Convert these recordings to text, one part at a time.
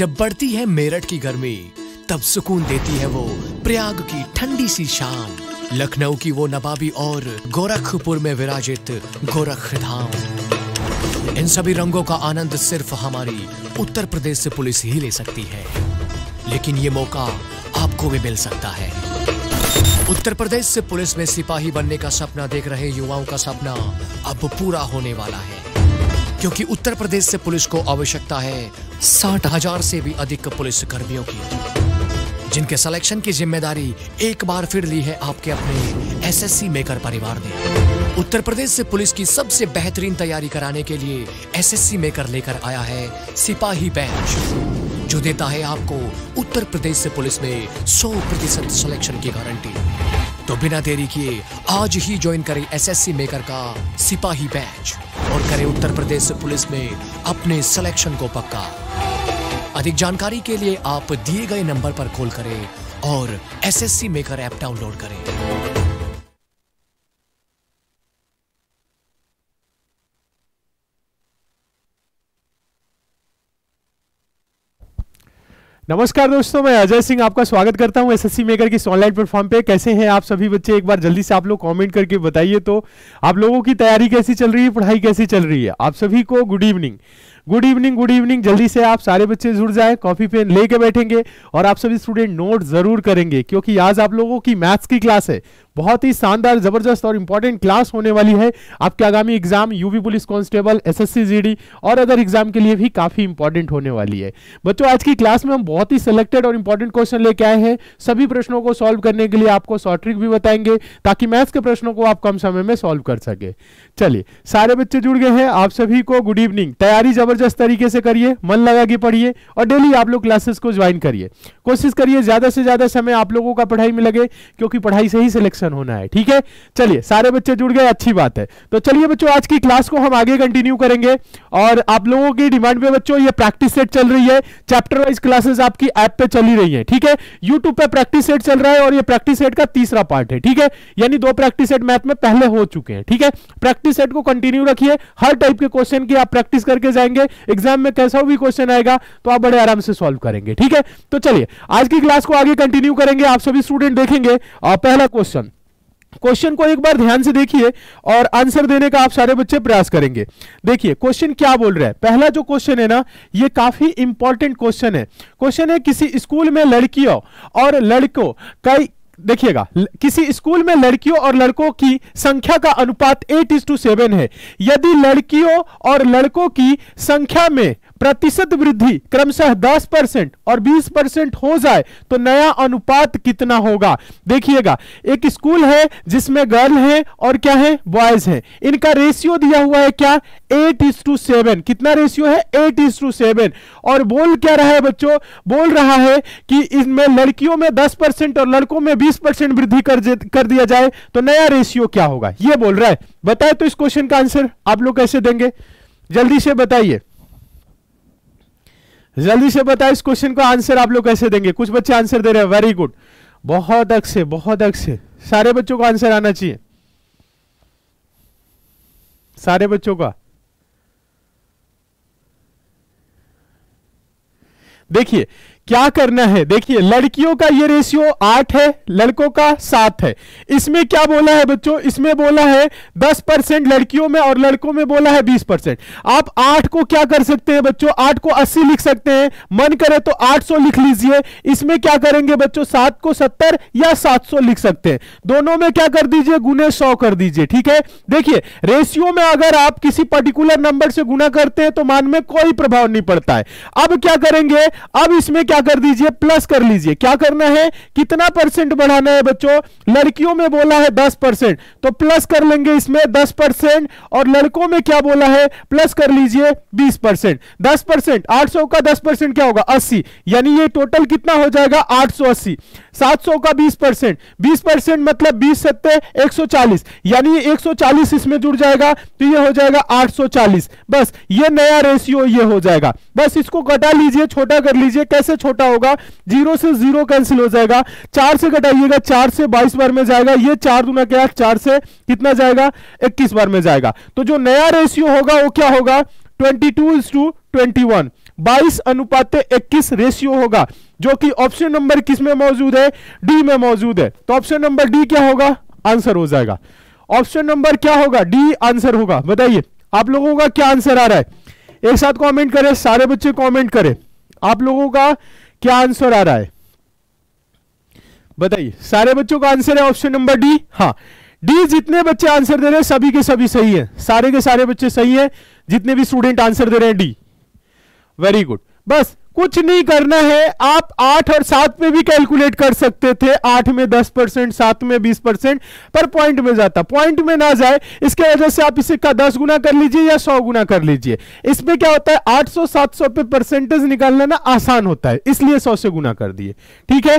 जब बढ़ती है मेरठ की गर्मी तब सुकून देती है वो प्रयाग की ठंडी सी शाम लखनऊ की वो नबाबी और गोरखपुर में विराजित गोरख धाम इन सभी रंगों का आनंद सिर्फ हमारी उत्तर प्रदेश से पुलिस ही ले सकती है लेकिन ये मौका आपको भी मिल सकता है उत्तर प्रदेश से पुलिस में सिपाही बनने का सपना देख रहे युवाओं का सपना अब पूरा होने वाला है क्योंकि उत्तर प्रदेश से पुलिस को आवश्यकता है साठ हजार से भी अधिक पुलिस कर्मियों की जिनके सिलेक्शन की जिम्मेदारी एक बार फिर ली है आपके अपने एसएससी मेकर परिवार ने उत्तर प्रदेश से पुलिस की सबसे बेहतरीन तैयारी कराने के लिए एसएससी मेकर लेकर आया है सिपाही बैच जो देता है आपको उत्तर प्रदेश से पुलिस में 100 प्रतिशत सिलेक्शन की गारंटी तो बिना देरी किए आज ही ज्वाइन करें एसएससी मेकर का सिपाही बैच करें उत्तर प्रदेश पुलिस में अपने सिलेक्शन को पक्का अधिक जानकारी के लिए आप दिए गए नंबर पर कॉल करें और एसएससी मेकर ऐप डाउनलोड करें नमस्कार दोस्तों मैं अजय सिंह आपका स्वागत करता हूं एसएससी मेकर की ऑनलाइन प्लेटफॉर्म पे कैसे हैं आप सभी बच्चे एक बार जल्दी से आप लोग कमेंट करके बताइए तो आप लोगों की तैयारी कैसी चल रही है पढ़ाई कैसी चल रही है आप सभी को good evening good evening good evening जल्दी से आप सारे बच्चे जुड़ जाए कॉफी पेन लेके बैठेंगे और आप सभी स्टूडेंट नोट जरूर करेंगे क्योंकि आज आप लोगों की मैथ्स की क्लास है बहुत ही शानदार जबरदस्त और इंपॉर्टेंट क्लास होने वाली है आपके आगामी exam UP police constable SSC GD और अदर एग्जाम के लिए भी काफी इंपॉर्टेंट होने वाली है बच्चों आज की क्लास में हम बहुत ही सिलेक्टेड और इंपॉर्टेंट क्वेश्चन लेके आए हैं सभी प्रश्नों को सॉल्व करने के लिए आपको शॉर्ट ट्रिक भी बताएंगे ताकि मैथ्स के प्रश्नों को आप कम समय में सॉल्व कर सके चलिए सारे बच्चे जुड़ गए हैं आप सभी को गुड इवनिंग तैयारी जबर जबरदस्त तरीके से करिए मन लगा के पढ़िए और डेली आप लोग क्लासेस को ज्वाइन करिए कोशिश करिए ज्यादा से ज्यादा समय आप लोगों का पढ़ाई में लगे क्योंकि पढ़ाई से ही सिलेक्शन होना है ठीक है चलिए सारे बच्चे जुड़ गए अच्छी बात है तो चलिए बच्चों आज की क्लास को हम आगे कंटिन्यू करेंगे और आप लोगों की डिमांड पे बच्चों ये प्रैक्टिस सेट चल रही है चैप्टर वाइज क्लासेस आपकी ऐप पे चली रही है ठीक है यूट्यूब पे प्रैक्टिस सेट चल रहा है और ये प्रैक्टिस सेट का तीसरा पार्ट है ठीक है यानी दो प्रैक्टिस सेट मैथ में पहले हो चुके हैं ठीक है प्रैक्टिस सेट को कंटिन्यू रखिए हर टाइप के क्वेश्चन की आप प्रैक्टिस करके जाएंगे करेंगे एग्जाम में कैसा भी क्वेश्चन आएगा तो आप बड़े आराम से सॉल्व करेंगे ठीक है तो चलिए आज की क्लास को आगे कंटिन्यू करेंगे आप सभी स्टूडेंट देखेंगे और पहला क्वेश्चन क्वेश्चन को एक बार ध्यान से देखिए और आंसर देने का आप सारे बच्चे प्रयास करेंगे देखिए क्वेश्चन क्या बोल रहा है पहला जो क्वेश्चन है ना ये काफी इंपॉर्टेंट क्वेश्चन है क्वेश्चन है किसी स्कूल में लड़कियों और लड़कों कई देखिएगा किसी स्कूल में लड़कियों और लड़कों की संख्या का अनुपात एट इज टू सेवन है यदि लड़कियों और लड़कों की संख्या में प्रतिशत वृद्धि क्रमशः 10 परसेंट और 20 परसेंट हो जाए तो नया अनुपात कितना होगा देखिएगा एक स्कूल है जिसमें गर्ल है और क्या है बॉयज है इनका रेशियो दिया हुआ है क्या एट इज टू सेवन कितना रेशियो है एट इज टू सेवन और बोल क्या रहा है बच्चों बोल रहा है कि इसमें लड़कियों में दस परसेंट और लड़कों में बीस परसेंट वृद्धि कर, कर दिया जाए तो नया रेशियो क्या होगा यह बोल रहा है बताए तो इस क्वेश्चन का आंसर आप लोग कैसे देंगे जल्दी से बताइए जल्दी से बताए इस क्वेश्चन का आंसर आप लोग कैसे देंगे कुछ बच्चे आंसर दे रहे हैं वेरी गुड बहुत अच्छे बहुत अक्से सारे बच्चों को आंसर आना चाहिए सारे बच्चों का देखिए क्या करना है देखिए लड़कियों का ये रेशियो आठ है लड़कों का सात है इसमें क्या बोला है बच्चों इसमें बोला है दस परसेंट लड़कियों में और लड़कों में बोला है बीस परसेंट आप आठ को क्या कर सकते हैं बच्चों आठ को अस्सी लिख सकते हैं मन करे तो आठ सौ लिख लीजिए इसमें क्या करेंगे बच्चों सात को सत्तर या सात सौ लिख सकते हैं दोनों में क्या कर दीजिए गुने सौ कर दीजिए ठीक है देखिए रेशियो में अगर आप किसी पर्टिकुलर नंबर से गुना करते हैं तो मान में कोई प्रभाव नहीं पड़ता है अब क्या करेंगे अब इसमें क्या कर दीजिए प्लस कर लीजिए क्या करना है कितना परसेंट बढ़ाना है बच्चों लड़कियों में बोला है दस परसेंट तो प्लस कर लेंगे इसमें दस परसेंट और लड़कों में क्या बोला है प्लस कर लीजिए बीस परसेंट दस परसेंट आठ सौ का दस परसेंट क्या होगा अस्सी यानी ये टोटल कितना हो जाएगा आठ सौ अस्सी सात सौ का बीस परसेंट बीस परसेंट मतलब बीस सत्तर एक सौ चालीस यानी एक सौ चालीस इसमें जुड़ जाएगा तो ये हो जाएगा आठ सौ चालीस बस ये नया रेशियो ये हो जाएगा बस इसको घटा लीजिए छोटा कर लीजिए कैसे छोटा होगा जीरो से जीरो कैंसिल हो जाएगा चार से घटाइएगा चार से बाईस बार में जाएगा ये चार दुना क्या चार से कितना जाएगा इक्कीस बार में जाएगा तो जो नया रेशियो होगा वो क्या होगा twenty two is to twenty one बाईस अनुपात इक्कीस रेशियो होगा जो कि ऑप्शन नंबर किस में मौजूद है डी में मौजूद है तो ऑप्शन नंबर डी क्या होगा आंसर हो जाएगा ऑप्शन नंबर क्या होगा डी आंसर होगा बताइए आप लोगों का क्या आंसर आ रहा है एक साथ कमेंट करें सारे बच्चे कमेंट करें आप लोगों का क्या आंसर आ रहा है बताइए सारे बच्चों का आंसर है ऑप्शन नंबर डी हाँ डी जितने बच्चे आंसर दे रहे हैं सभी के सभी सही हैं सारे के सारे बच्चे सही हैं जितने भी स्टूडेंट आंसर दे रहे हैं डी वेरी गुड बस कुछ नहीं करना है आप आठ और सात में भी कैलकुलेट कर सकते थे आठ में दस परसेंट सात में बीस परसेंट पर पॉइंट में जाता पॉइंट में ना जाए इसके वजह से आप इसे का दस गुना कर लीजिए या सौ गुना कर लीजिए इसमें क्या होता है आठ सौ सात सौ पे परसेंटेज निकालना ना आसान होता है इसलिए सौ से गुना कर दिए ठीक है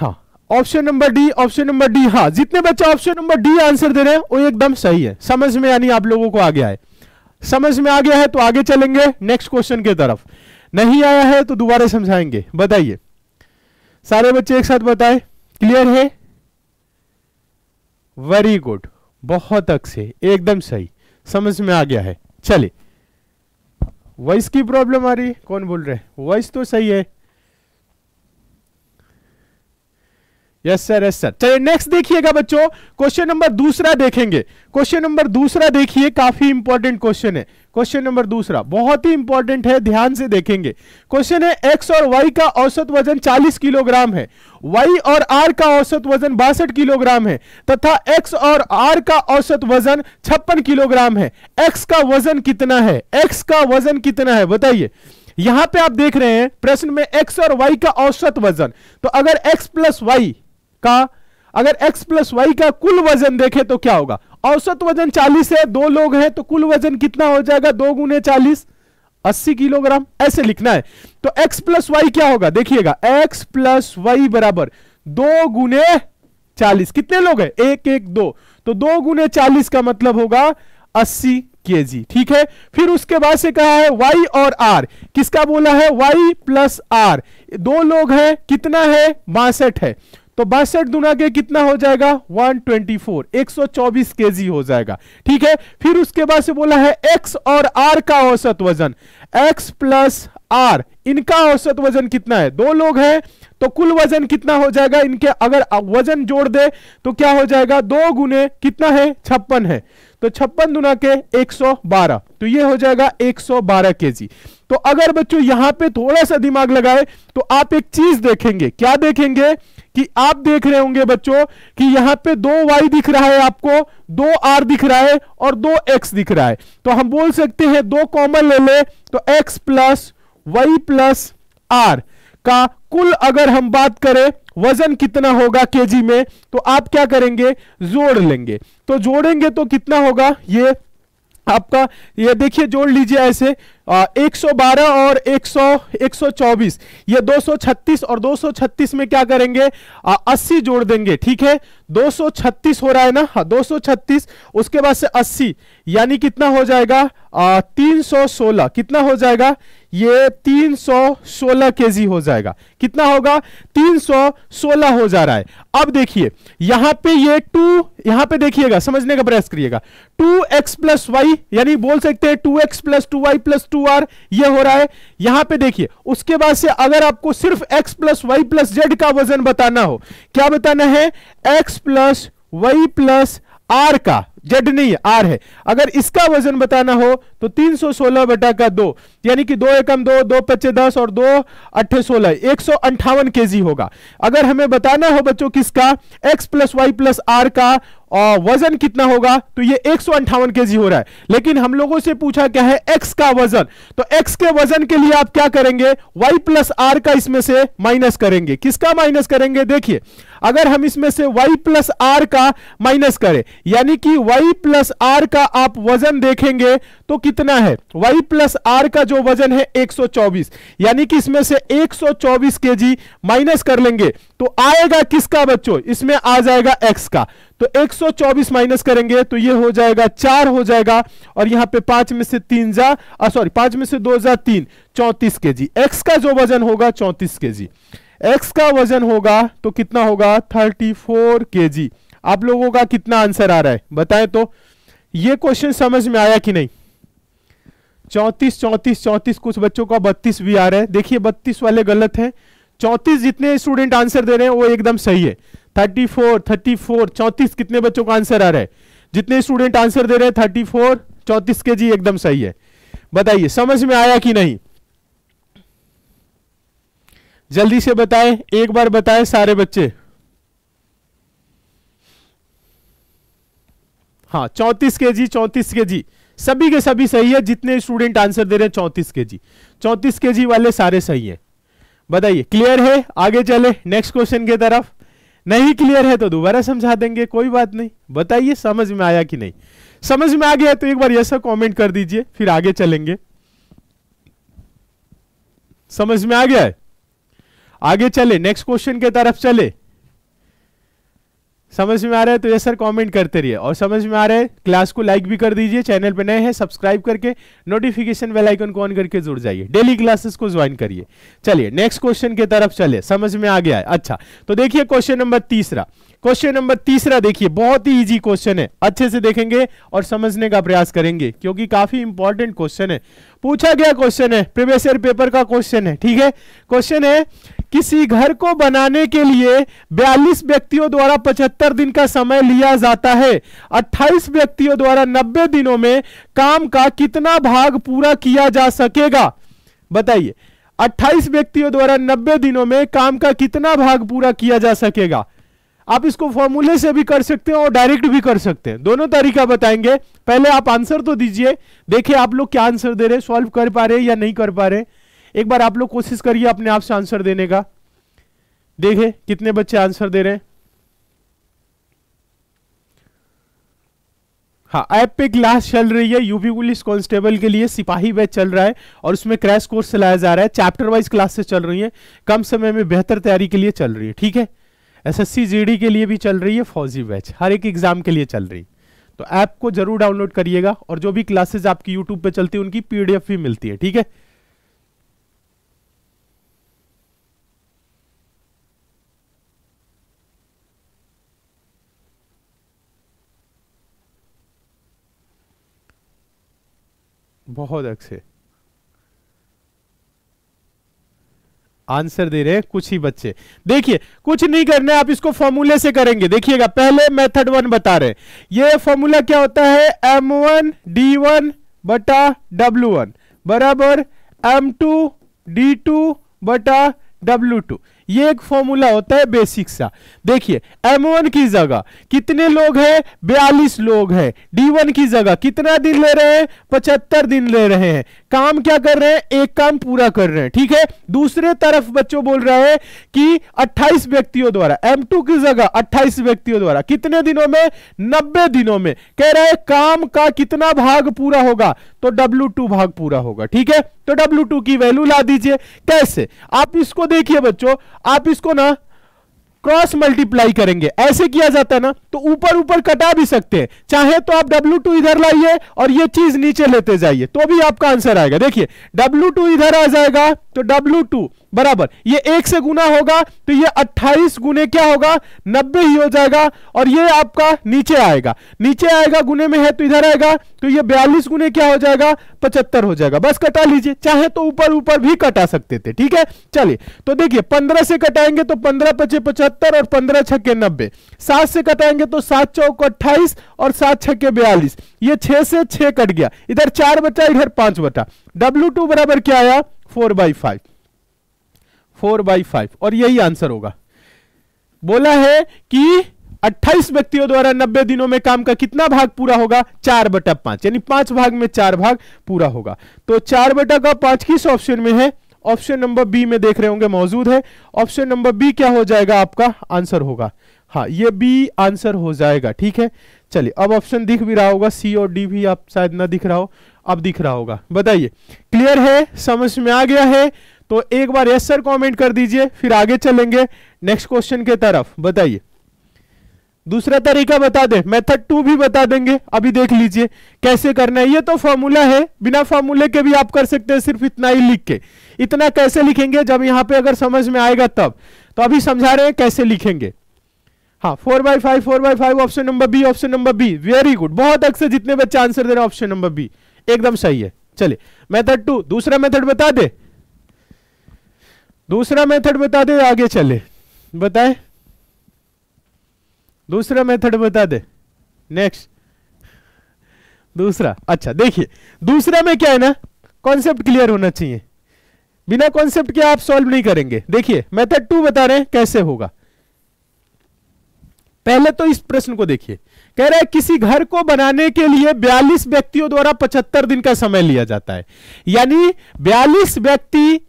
हाँ option number D option number D हाँ जितने बच्चे ऑप्शन नंबर डी आंसर दे रहे हैं वो एकदम सही है समझ में यानी आप लोगों को आ गया है समझ में आ गया है तो आगे चलेंगे नेक्स्ट क्वेश्चन की तरफ नहीं आया है तो दोबारा समझाएंगे बताइए सारे बच्चे एक साथ बताए क्लियर है वेरी गुड बहुत अच्छे एकदम सही समझ में आ गया है चलिए वॉइस की प्रॉब्लम आ रही है कौन बोल रहे हैं वॉइस तो सही है यस सर यस सर चलिए नेक्स्ट देखिएगा बच्चों क्वेश्चन नंबर दूसरा देखेंगे क्वेश्चन नंबर दूसरा देखिए काफी इंपॉर्टेंट क्वेश्चन है क्वेश्चन नंबर दूसरा बहुत ही इंपॉर्टेंट है ध्यान से देखेंगे क्वेश्चन है एक्स और वाई का औसत वजन 40 किलोग्राम है वाई और आर का औसत वजन बासठ किलोग्राम है तथा एक्स और आर का औसत वजन छप्पन किलोग्राम है एक्स का वजन कितना है एक्स का वजन कितना है बताइए यहां पे आप देख रहे हैं प्रश्न में एक्स और वाई का औसत वजन तो अगर एक्स प्लस वाई का अगर x प्लस वाई का कुल वजन देखे तो क्या होगा औसत वजन 40 है दो लोग हैं तो कुल वजन कितना हो जाएगा दो गुने चालीस अस्सी किलोग्राम ऐसे लिखना है तो x प्लस वाई क्या होगा देखिएगा x प्लस वाई बराबर दो गुने चालीस कितने लोग हैं एक एक दो तो दो गुने चालीस का मतलब होगा अस्सी के जी ठीक है फिर उसके बाद से कहा है y और r किसका बोला है y प्लस आर दो लोग हैं कितना है बासठ है तो बासठ दुना के कितना हो जाएगा 124 124 केजी हो जाएगा ठीक है फिर उसके बाद से बोला है x और r का औसत वजन x प्लस आर इनका औसत वजन कितना है दो लोग हैं तो कुल वजन कितना हो जाएगा इनके अगर वजन जोड़ दे तो क्या हो जाएगा दो गुने कितना है छप्पन है तो छप्पन दुना के 112 तो ये हो जाएगा 112 केजी तो अगर बच्चों यहां पे थोड़ा सा दिमाग लगाए तो आप एक चीज देखेंगे क्या देखेंगे कि आप देख रहे होंगे बच्चों कि यहां पे दो वाई दिख रहा है आपको दो आर दिख रहा है और दो एक्स दिख रहा है तो हम बोल सकते हैं दो कॉमन ले ले तो X plus Y plus R का कुल अगर हम बात करें वजन कितना होगा केजी में तो आप क्या करेंगे जोड़ लेंगे तो जोड़ेंगे तो कितना होगा ये आपका ये देखिए जोड़ लीजिए ऐसे 112 और 100 124 ये 236 और 236 में क्या करेंगे आ, 80 जोड़ देंगे ठीक है 236 हो रहा है ना हाँ 236 उसके बाद से 80 यानी कितना हो जाएगा आ, 316 कितना हो जाएगा ये 316 केजी हो जाएगा कितना होगा 316 हो जा रहा है अब देखिए यहां पे ये टू यहां पे देखिएगा समझने का प्रयास करिएगा 2x एक्स प्लस वाई यानी बोल सकते हैं 2x X plus two Y plus two two R ये हो रहा है यहां पे देखिए उसके बाद से अगर आपको सिर्फ X plus Y plus Z का वजन बताना हो क्या बताना है X plus Y plus R का जेड नहीं है आर है अगर इसका वजन बताना हो तो 316 बटा का दो यानी कि दो एकम दो दो पच्चे दस और दो अट्ठे सोलह एक सौ अंठावन के होगा अगर हमें बताना हो बच्चों किसका X plus Y plus R का और वजन कितना होगा तो ये एक सौ अंठावन के जी हो रहा है लेकिन हम लोगों से पूछा क्या है एक्स का वजन तो एक्स के वजन के लिए आप क्या करेंगे वाई प्लस आर का इसमें से माइनस करेंगे किसका माइनस करेंगे देखिए अगर हम इसमें से y प्लस आर का माइनस करें यानी कि y प्लस आर का आप वजन देखेंगे तो कितना है वाई प्लस आर का जो वजन है 124 यानी कि इसमें से 124 केजी माइनस कर लेंगे तो आएगा किसका बच्चों इसमें आ जाएगा एक्स का तो 124 माइनस करेंगे तो ये हो जाएगा चार हो जाएगा और यहां पे पांच में से तीन जा सॉरी पांच में से दो जा तीन चौंतीस के जी एक्स का जो वजन होगा चौंतीस के जी एक्स का वजन होगा तो कितना होगा थर्टी फोर के जी आप लोगों का कितना आंसर आ रहा है बताएं तो ये क्वेश्चन समझ में आया कि नहीं चौंतीस चौंतीस चौंतीस कुछ बच्चों का बत्तीस भी आ रहा है देखिए बत्तीस वाले गलत हैं चौंतीस जितने स्टूडेंट आंसर दे रहे हैं वो एकदम सही है थर्टी फोर थर्टी फोर चौंतीस कितने बच्चों का आंसर आ रहा है जितने स्टूडेंट आंसर दे रहे हैं थर्टी फोर चौंतीस के जी एकदम सही है बताइए समझ में आया कि नहीं जल्दी से बताएं एक बार बताएं सारे बच्चे हाँ चौंतीस के जी चौंतीस के जी सभी के सभी सही है जितने स्टूडेंट आंसर दे रहे हैं चौंतीस के जी चौंतीस के जी वाले सारे सही है बताइए क्लियर है आगे चले नेक्स्ट क्वेश्चन की तरफ नहीं क्लियर है तो दोबारा समझा देंगे कोई बात नहीं बताइए समझ में आया कि नहीं समझ में आ गया तो एक बार ऐसा कॉमेंट कर दीजिए फिर आगे चलेंगे समझ में आ गया है आगे चले नेक्स्ट क्वेश्चन के तरफ चले समझ में आ रहा है तो ये सर कमेंट करते रहिए और समझ में आ रहा है क्लास को लाइक भी कर दीजिए चैनल पे नए हैं सब्सक्राइब करके नोटिफिकेशन बेल आइकन को ऑन करके जुड़ जाइए डेली क्लासेस को ज्वाइन करिए चलिए नेक्स्ट क्वेश्चन की तरफ चलिए समझ में आ गया है अच्छा तो देखिए क्वेश्चन नंबर तीसरा क्वेश्चन नंबर तीसरा देखिए बहुत ही इजी क्वेश्चन है अच्छे से देखेंगे और समझने का प्रयास करेंगे क्योंकि काफी इंपॉर्टेंट क्वेश्चन है पूछा गया क्वेश्चन है प्रीवियस ईयर पेपर का क्वेश्चन है ठीक है क्वेश्चन है किसी घर को बनाने के लिए 42 व्यक्तियों द्वारा 75 दिन का समय लिया जाता है 28 व्यक्तियों द्वारा 90 दिनों में काम का कितना भाग पूरा किया जा सकेगा बताइए 28 व्यक्तियों द्वारा 90 दिनों में काम का कितना भाग पूरा किया जा सकेगा आप इसको फॉर्मूले से भी कर सकते हैं और डायरेक्ट भी कर सकते हैं दोनों तरीका बताएंगे पहले आप आंसर तो दीजिए देखिए आप लोग क्या आंसर दे रहे सॉल्व कर पा रहे हैं या नहीं कर पा रहे एक बार आप लोग कोशिश करिए अपने आप से आंसर देने का देखे कितने बच्चे आंसर दे रहे हैं हाँ ऐप पे क्लास चल रही है यूपी पुलिस कांस्टेबल के लिए सिपाही बैच चल रहा है और उसमें क्रैश कोर्स चलाया जा रहा है चैप्टर वाइज क्लासेस चल रही है कम समय में बेहतर तैयारी के लिए चल रही है ठीक है एसएससी जीडी के लिए भी चल रही है फौजी बैच हर एक एग्जाम के लिए चल रही है तो ऐप को जरूर डाउनलोड करिएगा और जो भी क्लासेज आपकी यूट्यूब पर चलती है उनकी पीडीएफ भी मिलती है ठीक है बहुत अच्छे आंसर दे रहे हैं कुछ ही बच्चे देखिए कुछ नहीं करना आप इसको फॉर्मूले से करेंगे देखिएगा पहले मेथड वन बता रहे ये फॉर्मूला क्या होता है एम वन डी वन बटा डब्ल्यू वन बराबर एम टू डी टू बटा डब्लू टू ये एक फॉर्मूला होता है बेसिक सा देखिए M1 की जगह कितने लोग हैं बयालीस लोग हैं D1 की जगह कितना दिन ले रहे हैं पचहत्तर दिन ले रहे हैं काम क्या कर रहे हैं एक काम पूरा कर रहे हैं ठीक है दूसरे तरफ बच्चों बोल रहे हैं कि 28 व्यक्तियों द्वारा M2 की जगह 28 व्यक्तियों द्वारा कितने दिनों में 90 दिनों में कह रहे हैं काम का कितना भाग पूरा होगा तो टू भाग पूरा होगा ठीक है तो W2 की वैल्यू ला दीजिए कैसे आप इसको देखिए बच्चों आप इसको ना क्रॉस मल्टीप्लाई करेंगे ऐसे किया जाता है ना तो ऊपर ऊपर कटा भी सकते हैं चाहे तो आप डब्ल्यू टू इधर लाइए और ये चीज नीचे लेते जाइए तो भी आपका आंसर आएगा देखिए डब्ल्यू टू इधर आ जाएगा तो डब्ल्यू टू बराबर ये एक से गुना होगा तो ये 28 गुने क्या होगा 90 ही हो जाएगा और ये आपका नीचे आएगा नीचे आएगा गुने में है तो इधर आएगा तो ये 42 गुने क्या हो जाएगा पचहत्तर हो जाएगा बस कटा लीजिए चाहे तो ऊपर ऊपर भी कटा सकते थे ठीक है चलिए तो देखिए 15 से कटाएंगे तो 15 पचे पचहत्तर और 15 छक्के नब्बे सात से कटाएंगे करेंगे तो सात चौक अट्ठाईस और सात छह बयालीस ये छह से छह कट गया इधर चार बचा इधर पांच बचा डब्ल्यू टू बराबर क्या आया four by five four by five और यही आंसर होगा बोला है कि 28 व्यक्तियों द्वारा 90 दिनों में काम का कितना भाग पूरा होगा चार बटा पांच यानी पांच भाग में चार भाग पूरा होगा तो चार बटा का पांच किस ऑप्शन में है ऑप्शन नंबर बी में देख रहे होंगे मौजूद है ऑप्शन नंबर बी क्या हो जाएगा आपका आंसर होगा हाँ ये बी आंसर हो जाएगा ठीक है चलिए अब ऑप्शन दिख भी रहा होगा सी और डी भी आप शायद ना दिख रहा हो अब दिख रहा होगा बताइए क्लियर है समझ में आ गया है तो एक बार यस सर कमेंट कर दीजिए फिर आगे चलेंगे नेक्स्ट क्वेश्चन के तरफ बताइए दूसरा तरीका बता दे मेथड टू भी बता देंगे अभी देख लीजिए कैसे करना है ये तो फॉर्मूला है बिना फॉर्मूले के भी आप कर सकते हैं सिर्फ इतना ही लिख के इतना कैसे लिखेंगे जब यहां पे अगर समझ में आएगा तब तो अभी समझा रहे हैं कैसे लिखेंगे हाँ four by five four by five option number B option number B very good बहुत अक्सर जितने बच्चे आंसर दे रहे ऑप्शन नंबर बी एकदम सही है चलिए मेथड टू दूसरा मेथड बता दे दूसरा मेथड बता दे आगे चले बताए दूसरा मेथड बता दे नेक्स्ट दूसरा अच्छा देखिए दूसरा में क्या है ना कॉन्सेप्ट क्लियर होना चाहिए बिना कॉन्सेप्ट के आप सॉल्व नहीं करेंगे देखिए मेथड टू बता रहे हैं कैसे होगा पहले तो इस प्रश्न को देखिए कह रहे किसी घर को बनाने के लिए 42 व्यक्तियों द्वारा 75 दिन का समय लिया जाता है यानी 42 व्यक्ति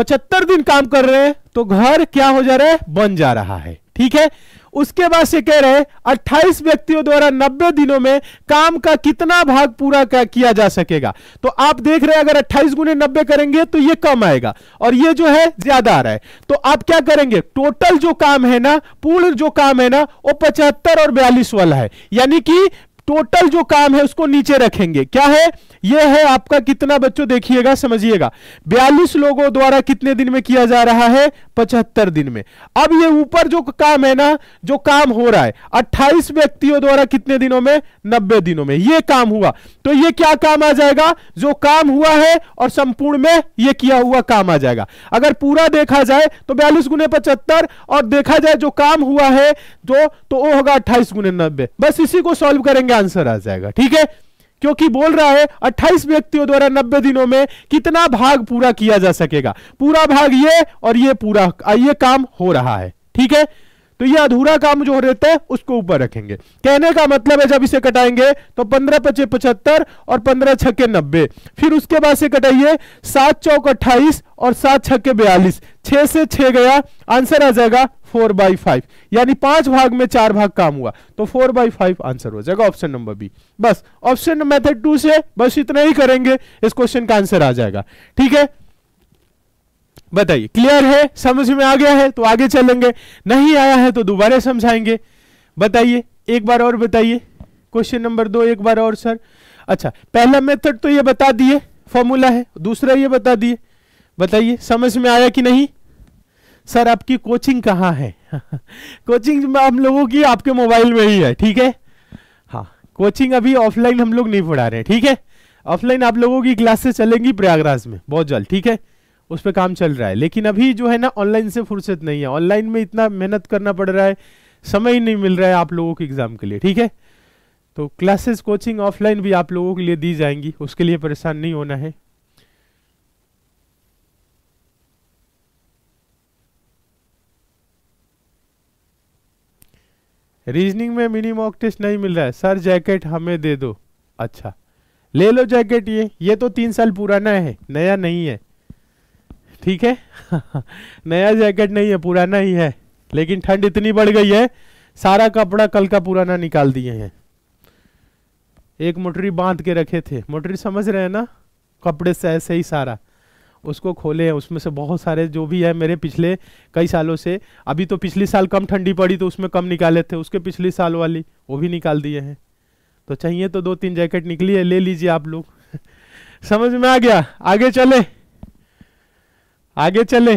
75 दिन काम कर रहे हैं तो घर क्या हो जा रहा है बन जा रहा है ठीक है उसके बाद से कह रहे अट्ठाईस व्यक्तियों द्वारा नब्बे दिनों में काम का कितना भाग पूरा किया जा सकेगा तो आप देख रहे हैं अगर अट्ठाईस गुने नब्बे करेंगे तो ये कम आएगा और ये जो है ज्यादा आ रहा है तो आप क्या करेंगे टोटल जो काम है ना पूर्ण जो काम है ना वो पचहत्तर और बयालीस वाला है यानी कि टोटल जो काम है उसको नीचे रखेंगे क्या है यह है आपका कितना बच्चों देखिएगा समझिएगा बयालीस लोगों द्वारा कितने दिन में किया जा रहा है पचहत्तर दिन में अब ये ऊपर जो काम है ना जो काम हो रहा है अट्ठाईस व्यक्तियों द्वारा कितने दिनों में नब्बे दिनों में ये काम हुआ तो ये क्या काम आ जाएगा जो काम हुआ है और संपूर्ण में यह किया हुआ काम आ जाएगा अगर पूरा देखा जाए तो बयालीस गुने पचहत्तर और देखा जाए जो काम हुआ है जो तो वो होगा अट्ठाईस गुने नब्बे बस इसी को सॉल्व करेंगे आंसर आ जाएगा ठीक है क्योंकि बोल रहा है 28 व्यक्तियों द्वारा 90 दिनों में कितना भाग पूरा किया जा सकेगा पूरा भाग ये और ये पूरा ये काम हो रहा है ठीक है तो ये अधूरा काम जो रहता है उसको ऊपर रखेंगे कहने का मतलब है जब इसे कटाएंगे तो पंद्रह पचे पचहत्तर और पंद्रह छक्के नब्बे फिर उसके बाद से कटाइए सात चौक अट्ठाईस और सात छक्के बयालीस छह से छह गया आंसर आ जाएगा फोर बाई फाइव यानी पांच भाग में चार भाग काम हुआ तो फोर बाई फाइव आंसर हो जाएगा ऑप्शन नंबर बी बस ऑप्शन मेथड टू से बस इतना ही करेंगे इस क्वेश्चन का आंसर आ जाएगा ठीक है बताइए क्लियर है समझ में आ गया है तो आगे चलेंगे नहीं आया है तो दोबारा समझाएंगे बताइए एक बार और बताइए क्वेश्चन नंबर दो एक बार और सर अच्छा पहला मेथड तो ये बता दिए फॉर्मूला है दूसरा ये बता दिए बताइए समझ में आया कि नहीं सर आपकी कोचिंग कहाँ है कोचिंग में हम लोगों की आपके मोबाइल में ही है ठीक है हाँ कोचिंग अभी ऑफलाइन हम लोग नहीं पढ़ा रहे हैं ठीक है ऑफलाइन आप लोगों की क्लासेस चलेंगी प्रयागराज में बहुत जल्द ठीक है उस पर काम चल रहा है लेकिन अभी जो है ना ऑनलाइन से फुर्सत नहीं है ऑनलाइन में इतना मेहनत करना पड़ रहा है समय ही नहीं मिल रहा है आप लोगों के एग्ज़ाम के लिए ठीक है तो क्लासेस कोचिंग ऑफलाइन भी आप लोगों के लिए दी जाएंगी उसके लिए परेशान नहीं होना है रीजनिंग में मिनी मॉक टेस्ट नहीं मिल रहा है सर जैकेट हमें दे दो अच्छा ले लो जैकेट ये ये तो तीन साल पुराना है नया नहीं है ठीक है नया जैकेट नहीं है पुराना ही है लेकिन ठंड इतनी बढ़ गई है सारा कपड़ा कल का पुराना निकाल दिए हैं एक मोटरी बांध के रखे थे मोटरी समझ रहे हैं ना कपड़े से ऐसे ही सारा उसको हैं उसमें से बहुत सारे जो भी है मेरे पिछले कई सालों से अभी तो पिछले साल कम ठंडी पड़ी तो उसमें कम निकाले थे उसके पिछले साल वाली वो भी निकाल दिए हैं तो चाहिए तो दो तीन जैकेट निकली है ले लीजिए आप लोग समझ में आ गया आगे चले आगे चले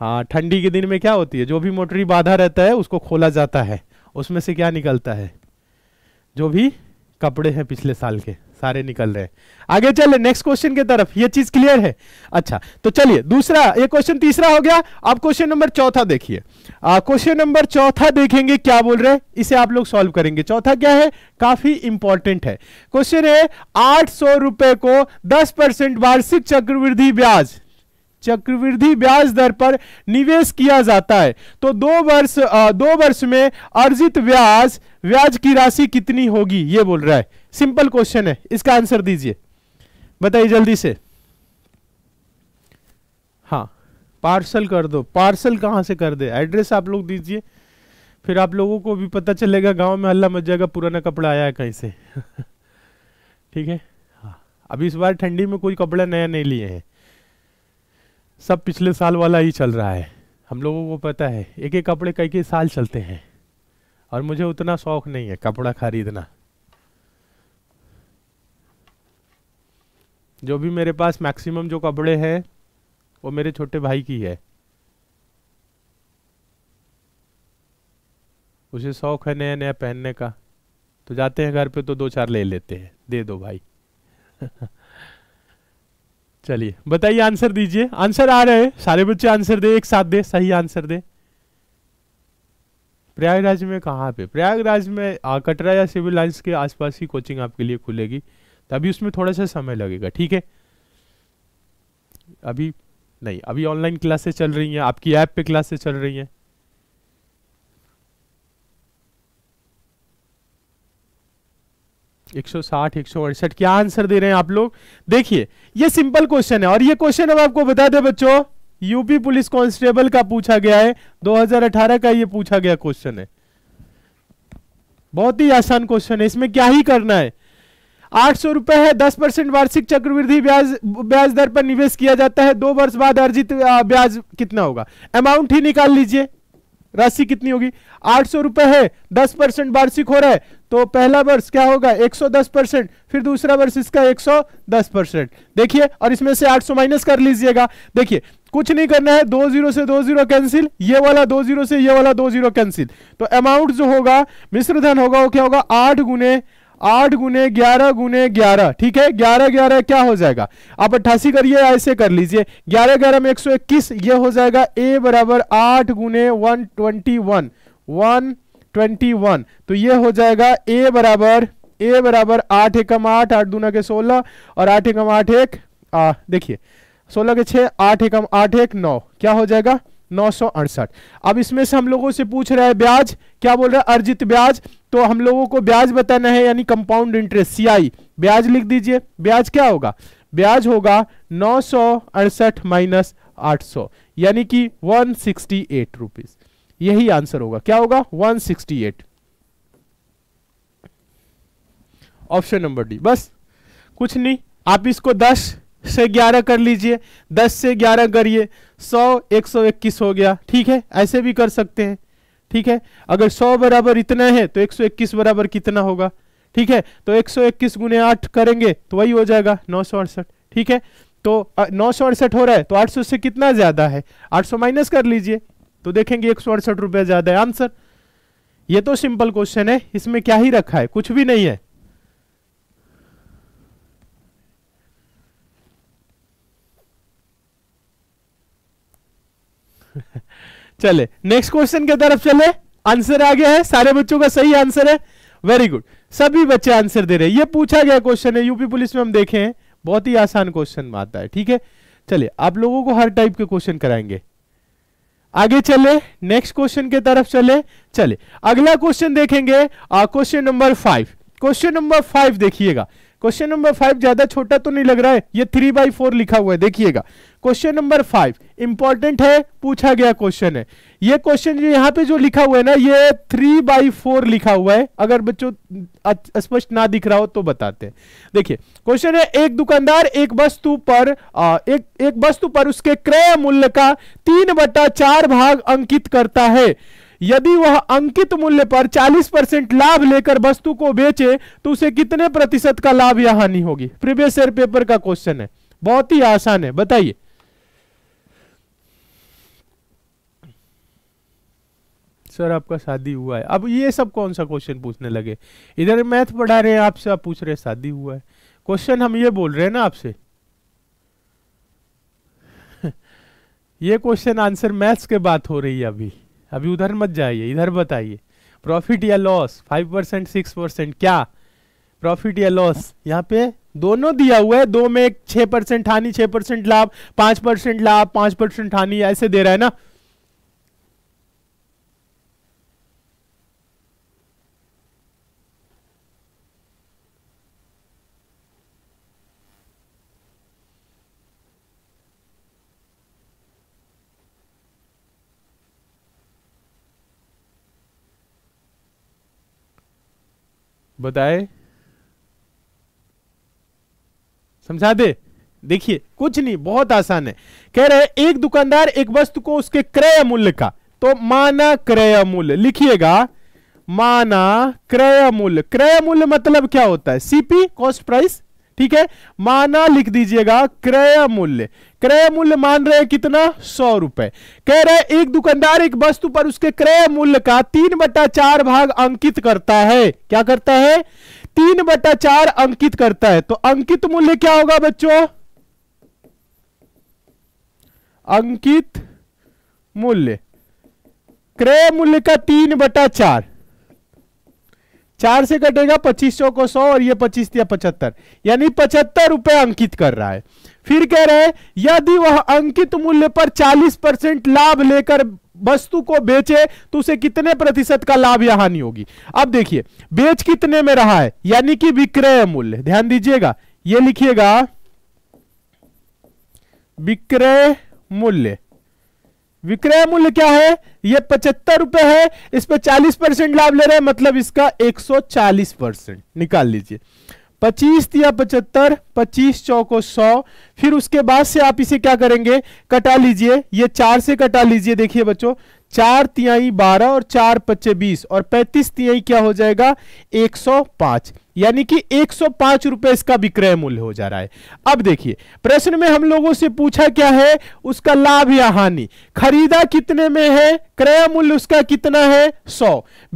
हाँ ठंडी के दिन में क्या होती है जो भी मोटरी बाधा रहता है उसको खोला जाता है उसमें से क्या निकलता है जो भी कपड़े हैं पिछले साल के सारे निकल रहे आगे चले नेक्स्ट क्वेश्चन की तरफ ये चीज क्लियर है अच्छा तो चलिए दूसरा ये क्वेश्चन तीसरा हो गया अब क्वेश्चन नंबर चौथा देखिए क्वेश्चन नंबर चौथा देखेंगे क्या बोल रहे हैं इसे आप लोग सॉल्व करेंगे चौथा क्या है काफी इंपॉर्टेंट है क्वेश्चन है आठ रुपए को दस वार्षिक चक्रवृद्धि ब्याज चक्रवृद्धि ब्याज दर पर निवेश किया जाता है तो दो वर्ष दो वर्ष में अर्जित ब्याज ब्याज की राशि कितनी होगी ये बोल रहा है सिंपल क्वेश्चन है इसका आंसर दीजिए बताइए जल्दी से हाँ पार्सल कर दो पार्सल कहाँ से कर दे एड्रेस आप लोग दीजिए फिर आप लोगों को भी पता चलेगा गांव में हल्ला मच जाएगा पुराना कपड़ा आया है कहीं से ठीक है हाँ अब इस बार ठंडी में कोई कपड़ा नया नहीं लिए हैं सब पिछले साल वाला ही चल रहा है हम लोगों को पता है एक एक कपड़े कई कई साल चलते हैं और मुझे उतना शौक नहीं है कपड़ा खरीदना जो भी मेरे पास मैक्सिमम जो कपड़े हैं वो मेरे छोटे भाई की है उसे शौक है नया नया पहनने का तो जाते हैं घर पे तो दो चार ले लेते हैं दे दो भाई चलिए बताइए आंसर दीजिए आंसर आ रहे हैं सारे बच्चे आंसर दे एक साथ दे सही आंसर दे प्रयागराज में कहाँ पे प्रयागराज में कटरा या सिविल लाइन्स के आसपास ही कोचिंग आपके लिए खुलेगी अभी उसमें थोड़ा सा समय लगेगा ठीक है अभी नहीं अभी ऑनलाइन क्लासेस चल रही हैं आपकी ऐप पे क्लासेस चल रही हैं एक सौ साठ एक सौ अड़सठ क्या आंसर दे रहे हैं आप लोग देखिए ये सिंपल क्वेश्चन है और ये क्वेश्चन अब आपको बता दे बच्चों यूपी पुलिस कांस्टेबल का पूछा गया है 2018 का ये पूछा गया क्वेश्चन है बहुत ही आसान क्वेश्चन है इसमें क्या ही करना है आठ सौ रुपए है दस परसेंट वार्षिक चक्रवृद्धि ब्याज ब्याज दर पर निवेश किया जाता है दो वर्ष बाद अर्जित ब्याज कितना होगा अमाउंट ही निकाल लीजिए राशि कितनी होगी आठ सौ रुपए है दस परसेंट वार्षिक हो रहा है तो पहला वर्ष क्या होगा एक सौ दस परसेंट फिर दूसरा वर्ष इसका एक सौ दस परसेंट देखिए और इसमें से आठ सौ माइनस कर लीजिएगा देखिए कुछ नहीं करना है दो जीरो से दो जीरो कैंसिल ये वाला दो जीरो से ये वाला दो जीरो कैंसिल तो अमाउंट जो होगा मिश्र धन होगा वो क्या होगा आठ गुने आठ गुने ग्यारह गुने ग्यारह ठीक है ग्यारह ग्यारह क्या हो जाएगा आप अट्ठासी करिए ऐसे कर लीजिए ग्यारह ग्यारह में एक सौ इक्कीस ये हो जाएगा ए बराबर आठ गुने one twenty one one twenty one तो ये हो जाएगा ए बराबर ए बराबर आठ एकम आठ आठ दूना के सोलह और आठ एकम आठ एक देखिए सोलह के छह आठ एकम आठ एक नौ क्या हो जाएगा नौ सौ अड़सठ अब इसमें से हम लोगों से पूछ रहा है ब्याज क्या बोल रहा है अर्जित ब्याज तो हम लोगों को ब्याज बताना है यानी कंपाउंड इंटरेस्ट सीआई ब्याज लिख दीजिए ब्याज क्या होगा ब्याज होगा नौ सौ अड़सठ माइनस आठ सौ यानी कि वन सिक्सटी एट रुपीज यही आंसर होगा क्या होगा one sixty eight option number D बस कुछ नहीं आप इसको दस से ग्यारह कर लीजिए दस से ग्यारह करिए सौ एक सौ इक्कीस हो गया ठीक है ऐसे भी कर सकते हैं ठीक है अगर सौ बराबर इतना है तो एक सौ इक्कीस बराबर कितना होगा ठीक है तो एक सौ इक्कीस गुने आठ करेंगे तो वही हो जाएगा नौ सौ अड़सठ ठीक है तो नौ सौ अड़सठ हो रहा है तो आठ सौ से कितना ज्यादा है आठ सौ माइनस कर लीजिए तो देखेंगे एक सौ अड़सठ रुपया ज्यादा है आंसर ये तो सिंपल क्वेश्चन है इसमें क्या ही रखा है कुछ भी नहीं है चले नेक्स्ट क्वेश्चन की तरफ चले आंसर आ गया है सारे बच्चों का सही आंसर है वेरी गुड सभी बच्चे आंसर दे रहे हैं ये पूछा गया क्वेश्चन है यूपी पुलिस में हम देखे हैं बहुत ही आसान क्वेश्चन आता है ठीक है चलिए आप लोगों को हर टाइप के क्वेश्चन कराएंगे आगे चले नेक्स्ट क्वेश्चन के तरफ चले चले अगला क्वेश्चन देखेंगे question number five question number five देखिएगा क्वेश्चन नंबर फाइव ज्यादा छोटा तो नहीं लग रहा है ये थ्री बाई फोर लिखा हुआ है देखिएगा क्वेश्चन नंबर फाइव इंपॉर्टेंट है पूछा गया क्वेश्चन है ये क्वेश्चन जो यहाँ पे जो लिखा हुआ है ना ये थ्री बाई फोर लिखा हुआ है अगर बच्चों स्पष्ट ना दिख रहा हो तो बताते हैं देखिए क्वेश्चन है एक दुकानदार एक वस्तु पर आ, एक एक वस्तु पर उसके क्रय मूल्य का तीन बट्टा चार भाग अंकित करता है यदि वह अंकित मूल्य पर 40 परसेंट लाभ लेकर वस्तु को बेचे तो उसे कितने प्रतिशत का लाभ या हानि होगी प्रीवियस ईयर पेपर का क्वेश्चन है बहुत ही आसान है बताइए सर आपका शादी हुआ है अब ये सब कौन सा क्वेश्चन पूछने लगे इधर मैथ पढ़ा रहे हैं आपसे आप पूछ रहे हैं शादी हुआ है क्वेश्चन हम ये बोल रहे हैं ना आपसे ये क्वेश्चन आंसर मैथ्स के बात हो रही है अभी अभी उधर मत जाइए इधर बताइए प्रॉफिट या loss five percent six percent क्या प्रॉफिट या लॉस यहाँ पे दोनों दिया हुआ है दो में छह परसेंट हानि छह परसेंट लाभ पांच परसेंट लाभ पांच परसेंट हानि ऐसे दे रहा है ना बताए समझा दे देखिए कुछ नहीं बहुत आसान है कह रहे एक दुकानदार एक वस्तु को उसके क्रय मूल्य का तो माना क्रय मूल्य लिखिएगा माना क्रय मूल्य क्रय मूल्य मतलब क्या होता है सीपी कॉस्ट प्राइस ठीक है माना लिख दीजिएगा क्रय मूल्य क्रय मूल्य मान रहे हैं कितना सौ रुपए कह रहे एक दुकानदार एक वस्तु पर उसके क्रय मूल्य का तीन बटा चार भाग अंकित करता है क्या करता है तीन बटा चार अंकित करता है तो अंकित मूल्य क्या होगा बच्चों अंकित मूल्य क्रय मूल्य का तीन बटा चार चार से कटेगा पच्चीस सौ को सौ और ये पच्चीस या पचहत्तर यानी पचहत्तर रुपए अंकित कर रहा है फिर कह रहे हैं यदि वह अंकित मूल्य पर चालीस परसेंट लाभ लेकर वस्तु को बेचे तो उसे कितने प्रतिशत का लाभ या हानि होगी अब देखिए बेच कितने में रहा है यानी कि विक्रय मूल्य ध्यान दीजिएगा ये लिखिएगा विक्रय मूल्य विक्रय मूल्य क्या है ये पचहत्तर रुपए है इस पर चालीस परसेंट लाभ ले रहे हैं मतलब इसका एक सौ चालीस परसेंट निकाल लीजिए पच्चीस या पचहत्तर पच्चीस चौको सौ फिर उसके बाद से आप इसे क्या करेंगे कटा लीजिए ये चार से कटा लीजिए देखिए बच्चों चार तिहाई बारह और चार पच्चे बीस और पैंतीस तिहाई क्या हो जाएगा एक सौ पांच यानी कि एक सौ पांच रुपए इसका विक्रय मूल्य हो जा रहा है अब देखिए प्रश्न में हम लोगों से पूछा क्या है उसका लाभ या हानि खरीदा कितने में है क्रय मूल्य उसका कितना है सौ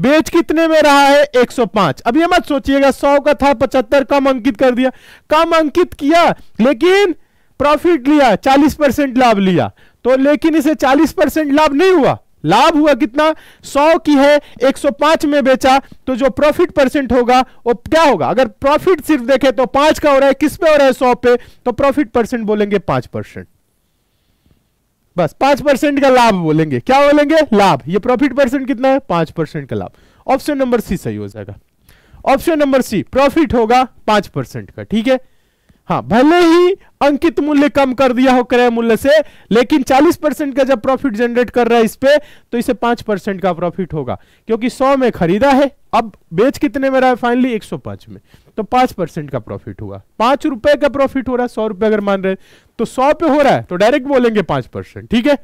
बेच कितने में रहा है एक सौ पांच अब यह मत सोचिएगा सौ का था पचहत्तर कम अंकित कर दिया कम अंकित किया लेकिन प्रॉफिट लिया चालीस परसेंट लाभ लिया तो लेकिन इसे चालीस परसेंट लाभ नहीं हुआ लाभ हुआ कितना सौ की है 105 में बेचा तो जो प्रॉफिट परसेंट होगा वो क्या होगा अगर प्रॉफिट सिर्फ देखे तो पांच का हो रहा है किस पे हो रहा है सौ पे तो प्रॉफिट परसेंट बोलेंगे पांच परसेंट बस पांच परसेंट का लाभ बोलेंगे क्या बोलेंगे लाभ ये प्रॉफिट परसेंट कितना है पांच परसेंट का लाभ ऑप्शन नंबर सी सही हो जाएगा ऑप्शन नंबर सी प्रॉफिट होगा पांच परसेंट का ठीक है हाँ भले ही अंकित मूल्य कम कर दिया हो क्रय मूल्य से लेकिन 40 परसेंट का जब प्रॉफिट जनरेट कर रहा है इस पे तो इसे 5 परसेंट का प्रॉफिट होगा क्योंकि 100 में खरीदा है अब बेच कितने में रहा है फाइनली 105 में तो 5 परसेंट का प्रॉफिट हुआ पांच रुपए का प्रॉफिट हो रहा है सौ रुपए अगर मान रहे तो सौ पे हो रहा है तो डायरेक्ट बोलेंगे पांच परसेंट ठीक है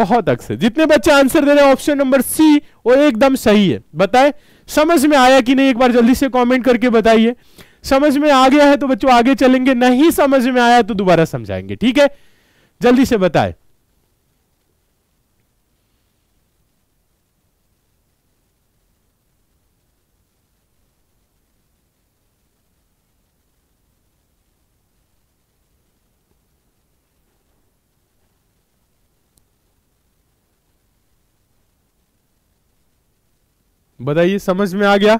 बहुत अक्सर जितने बच्चे आंसर दे रहे ऑप्शन नंबर सी वो एकदम सही है बताए समझ में आया कि नहीं एक बार जल्दी से कमेंट करके बताइए समझ में आ गया है तो बच्चों आगे चलेंगे नहीं समझ में आया तो दोबारा समझाएंगे ठीक है जल्दी से बताएं बताइए समझ में आ गया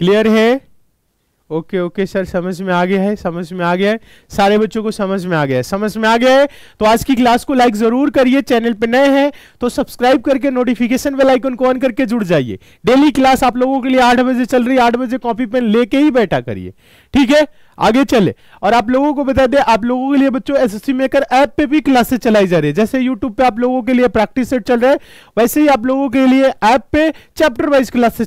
क्लियर है ओके ओके सर समझ में आ गया है समझ में आ गया है सारे बच्चों को समझ में आ गया है समझ में आ गया है तो आज की क्लास को लाइक जरूर करिए चैनल पर नए हैं तो सब्सक्राइब करके नोटिफिकेशन बेल आइकन को ऑन करके जुड़ जाइए डेली क्लास आप लोगों के लिए आठ बजे चल रही है आठ बजे कॉपी पेन लेके ही बैठा करिए ठीक है आगे चले और आप लोगों को बता दें आप लोगों के लिए बच्चों एसएससी मेकर ऐप पे भी क्लासेस चलाई जा रही है जैसे यूट्यूब पे आप लोगों के लिए प्रैक्टिस सेट चल रहा है वैसे ही आप लोगों के लिए ऐप पे चैप्टर वाइज क्लासेस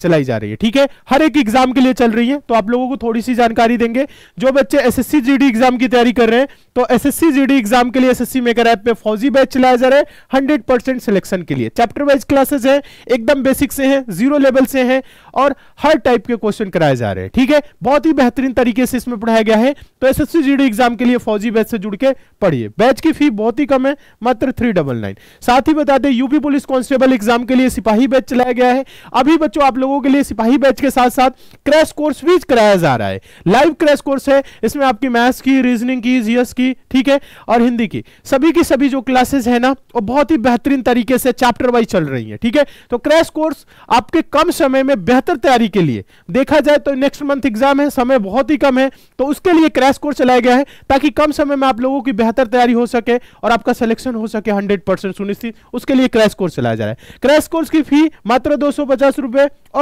चलाई जा रही है ठीक है हर एक एग्जाम के लिए चल रही है तो आप लोगों को थोड़ी सी जानकारी देंगे जो बच्चे एस एस एग्जाम की तैयारी कर रहे हैं तो एस एस एग्जाम के लिए एस मेकर ऐप पे फौजी बैच चलाया जा रहा है हंड्रेड सिलेक्शन के लिए चैप्टर वाइज क्लासेज है एकदम बेसिक से है जीरो लेवल से है और हर टाइप के क्वेश्चन कराए जा रहे हैं ठीक है बहुत ही बेहतरीन तरीके तरीके से इसमें पढ़ाया गया है तो एस एस एग्जाम के लिए फौजी बैच से जुड़ के पढ़िए बैच की फी बहुत ही कम है मात्र थ्री डबल नाइन साथ ही बता दें यूपी पुलिस कांस्टेबल एग्जाम के लिए सिपाही बैच चलाया गया है अभी बच्चों आप लोगों के लिए सिपाही बैच के साथ साथ क्रैश कोर्स भी कराया जा रहा है लाइव क्रैश कोर्स है इसमें आपकी मैथ्स की रीजनिंग की जीएस की ठीक है और हिंदी की सभी की सभी जो क्लासेस है ना वो बहुत ही बेहतरीन तरीके से चैप्टर वाइज चल रही है ठीक है तो क्रैश कोर्स आपके कम समय में बेहतर तैयारी के लिए देखा जाए तो नेक्स्ट मंथ एग्जाम है समय बहुत काफ़ी कम है तो उसके लिए क्रैश कोर्स चलाया गया है ताकि कम समय में आप लोगों की बेहतर तैयारी हो सके और आपका सिलेक्शन हो सके हंड्रेड परसेंट सुनिश्चित उसके लिए क्रैश कोर्स चलाया जा रहा है क्रैश कोर्स की फी मात्र दो सौ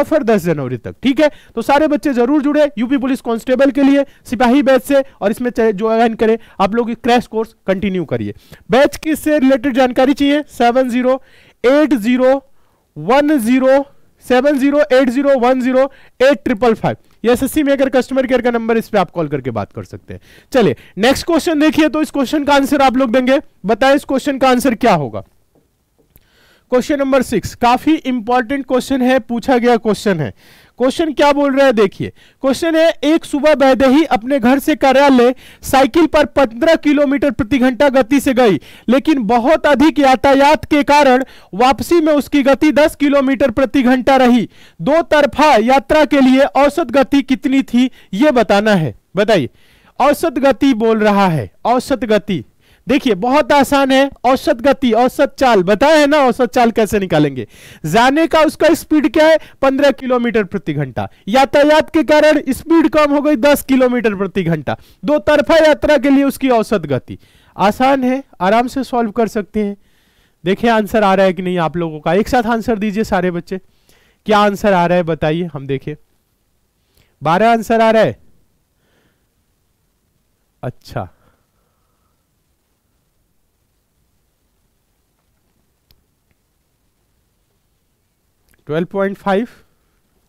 ऑफर दस जनवरी तक ठीक है तो सारे बच्चे जरूर जुड़े यूपी पुलिस कांस्टेबल के लिए सिपाही बैच से और इसमें ज्वाइन करें आप लोग क्रैश कोर्स कंटिन्यू करिए बैच की से रिलेटेड जानकारी चाहिए seven zero eight zero one zero seven zero eight zero one zero eight triple five या एस में अगर कस्टमर केयर का नंबर इस पर आप कॉल करके बात कर सकते हैं चलिए नेक्स्ट क्वेश्चन देखिए तो इस क्वेश्चन का आंसर आप लोग देंगे बताए इस क्वेश्चन का आंसर क्या होगा क्वेश्चन नंबर सिक्स काफी इंपॉर्टेंट क्वेश्चन है पूछा गया क्वेश्चन है क्वेश्चन क्या बोल रहा है देखिए क्वेश्चन है एक सुबह बैदे ही अपने घर से कार्यालय साइकिल पर 15 किलोमीटर प्रति घंटा गति से गई लेकिन बहुत अधिक यातायात के कारण वापसी में उसकी गति 10 किलोमीटर प्रति घंटा रही दो तरफा यात्रा के लिए औसत गति कितनी थी यह बताना है बताइए औसत गति बोल रहा है औसत गति देखिए बहुत आसान है औसत गति औसत चाल बताया है ना औसत चाल कैसे निकालेंगे जाने का उसका स्पीड क्या है 15 किलोमीटर प्रति घंटा यातायात के कारण स्पीड कम हो गई 10 किलोमीटर प्रति घंटा दो तरफा यात्रा के लिए उसकी औसत गति आसान है आराम से सॉल्व कर सकते हैं देखिए आंसर आ रहा है कि नहीं आप लोगों का एक साथ आंसर दीजिए सारे बच्चे क्या आंसर आ रहा है बताइए हम देखें बारह आंसर आ रहा है अच्छा ट्वेल्व पॉइंट फाइव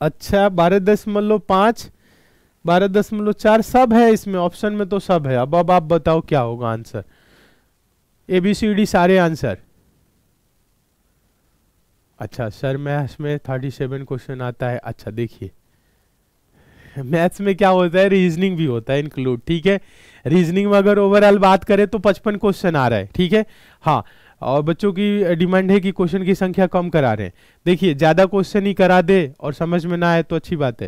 अच्छा बारह दशमलव पाँच बारह दशमलव चार सब है इसमें ऑप्शन में तो सब है अब अब आप बताओ क्या होगा answer A B C D सारे आंसर अच्छा सर मैथ्स में थर्टी सेवन क्वेश्चन आता है अच्छा देखिए मैथ्स में क्या होता है रीजनिंग भी होता है इंक्लूड ठीक है रीजनिंग में अगर ओवरऑल बात करें तो पचपन क्वेश्चन आ रहा है ठीक है हाँ और बच्चों की डिमांड है कि क्वेश्चन की संख्या कम करा रहे हैं देखिए ज़्यादा क्वेश्चन ही करा दे और समझ में ना आए तो अच्छी बात है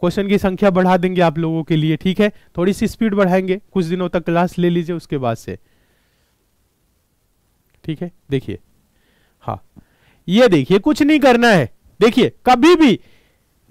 क्वेश्चन की संख्या बढ़ा देंगे आप लोगों के लिए ठीक है थोड़ी सी स्पीड बढ़ाएंगे कुछ दिनों तक क्लास ले लीजिए उसके बाद से ठीक है देखिए हाँ ये देखिए कुछ नहीं करना है देखिए कभी भी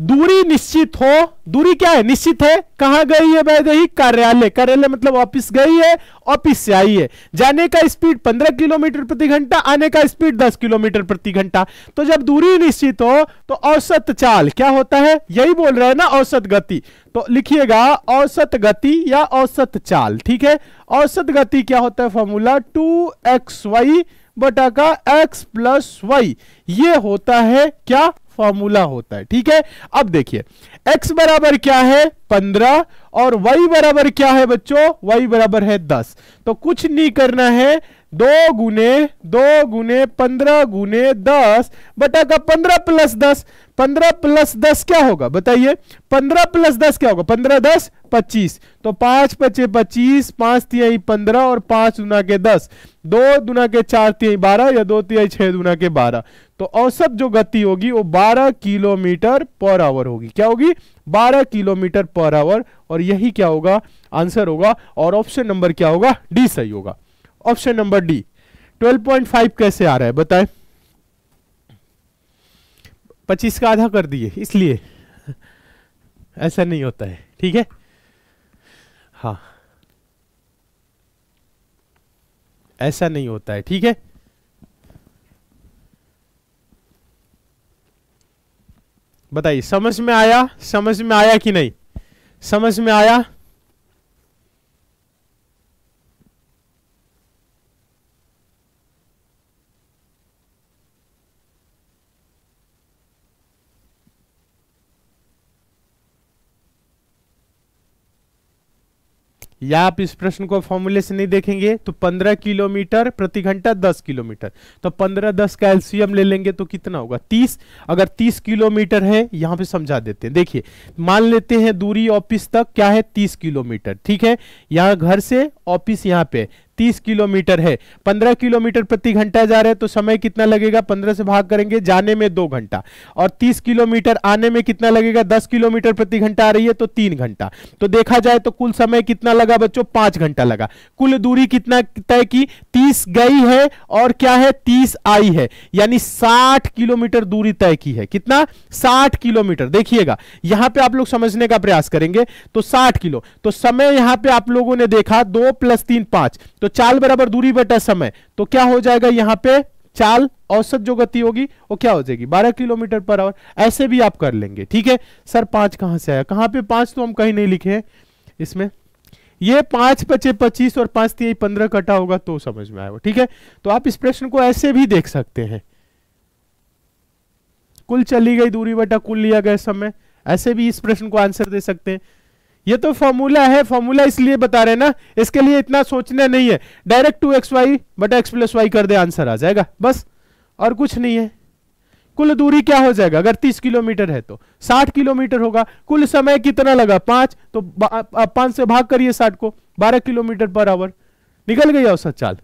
दूरी निश्चित हो दूरी क्या है निश्चित है कहां गई है वह गई कार्यालय कार्यालय मतलब ऑफिस गई है ऑफिस से आई है जाने का स्पीड 15 किलोमीटर प्रति घंटा आने का स्पीड 10 किलोमीटर प्रति घंटा तो जब दूरी निश्चित हो तो औसत चाल क्या होता है यही बोल रहे हैं ना औसत गति तो लिखिएगा औसत गति या औसत चाल ठीक है औसत गति क्या होता है फॉर्मूला टू एक्स वाई बटा का एक्स प्लस वाई ये होता है क्या फॉर्मूला होता है ठीक है अब देखिए x बराबर क्या है पंद्रह और y बराबर क्या है बच्चों y बराबर है दस तो कुछ नहीं करना है दो गुने दो गुने पंद्रह गुने दस बटा का पंद्रह प्लस दस पंद्रह प्लस दस क्या होगा बताइए पंद्रह प्लस दस क्या होगा पंद्रह दस पच्चीस तो पांच पचे पच्चीस पांच तिहाई पंद्रह और पांच दुना के दस दो दुना के चार तिहाई बारह या दो तिहाई छह दुना के बारह तो औसत जो गति होगी वो बारह किलोमीटर पर आवर होगी क्या होगी बारह किलोमीटर पर आवर और यही क्या होगा आंसर होगा और ऑप्शन नंबर क्या होगा डी सही होगा ऑप्शन नंबर डी 12.5 कैसे आ रहा है बताएं 25 का आधा कर दिए इसलिए ऐसा नहीं होता है ठीक है हाँ ऐसा नहीं होता है ठीक है बताइए समझ में आया समझ में आया कि नहीं समझ में आया या आप इस प्रश्न को फॉर्मूले से नहीं देखेंगे तो 15 किलोमीटर प्रति घंटा 10 किलोमीटर तो 15 10 का एल्सियम ले लेंगे तो कितना होगा 30 अगर 30 किलोमीटर है यहां पे समझा देते हैं देखिए मान लेते हैं दूरी ऑफिस तक क्या है 30 किलोमीटर ठीक है यहाँ घर से ऑफिस यहाँ पे तीस किलोमीटर है पंद्रह किलोमीटर प्रति घंटा जा रहे हैं तो समय कितना लगेगा पंद्रह से भाग करेंगे जाने में दो घंटा और तीस किलोमीटर आने में कितना लगेगा दस किलोमीटर प्रति घंटा आ रही है तो तीन घंटा तो देखा जाए तो कुल समय कितना लगा बच्चों पांच घंटा लगा कुल दूरी कितना तय की तीस गई है और क्या है तीस आई है यानी साठ किलोमीटर दूरी तय की है कितना साठ किलोमीटर देखिएगा यहां पर आप लोग समझने का प्रयास करेंगे तो साठ किलो तो समय यहां पर आप लोगों ने देखा दो प्लस तीन पांच तो चाल बराबर दूरी बटा समय तो क्या हो जाएगा यहाँ पे चाल औसत जो गति होगी वो क्या हो जाएगी 12 किलोमीटर पर आवर ऐसे भी आप कर लेंगे ठीक है सर पांच कहां से आया कहां पे पांच तो हम कहीं नहीं लिखे हैं इसमें ये पांच पचे पच्चीस और पांच तीन पंद्रह कटा होगा तो समझ में आएगा ठीक है तो आप इस प्रश्न को ऐसे भी देख सकते हैं कुल चली गई दूरी बटा कुल लिया गया समय ऐसे भी इस प्रश्न को आंसर दे सकते हैं ये तो फॉर्मूला है फॉर्मूला इसलिए बता रहे ना इसके लिए इतना सोचना नहीं है डायरेक्ट टू एक्स वाई बटा एक्स प्लस वाई कर दे आंसर आ जाएगा बस और कुछ नहीं है कुल दूरी क्या हो जाएगा अगर 30 किलोमीटर है तो 60 किलोमीटर होगा कुल समय कितना लगा पांच तो पांच से भाग करिए 60 को 12 किलोमीटर पर आवर निकल गई औसत चाल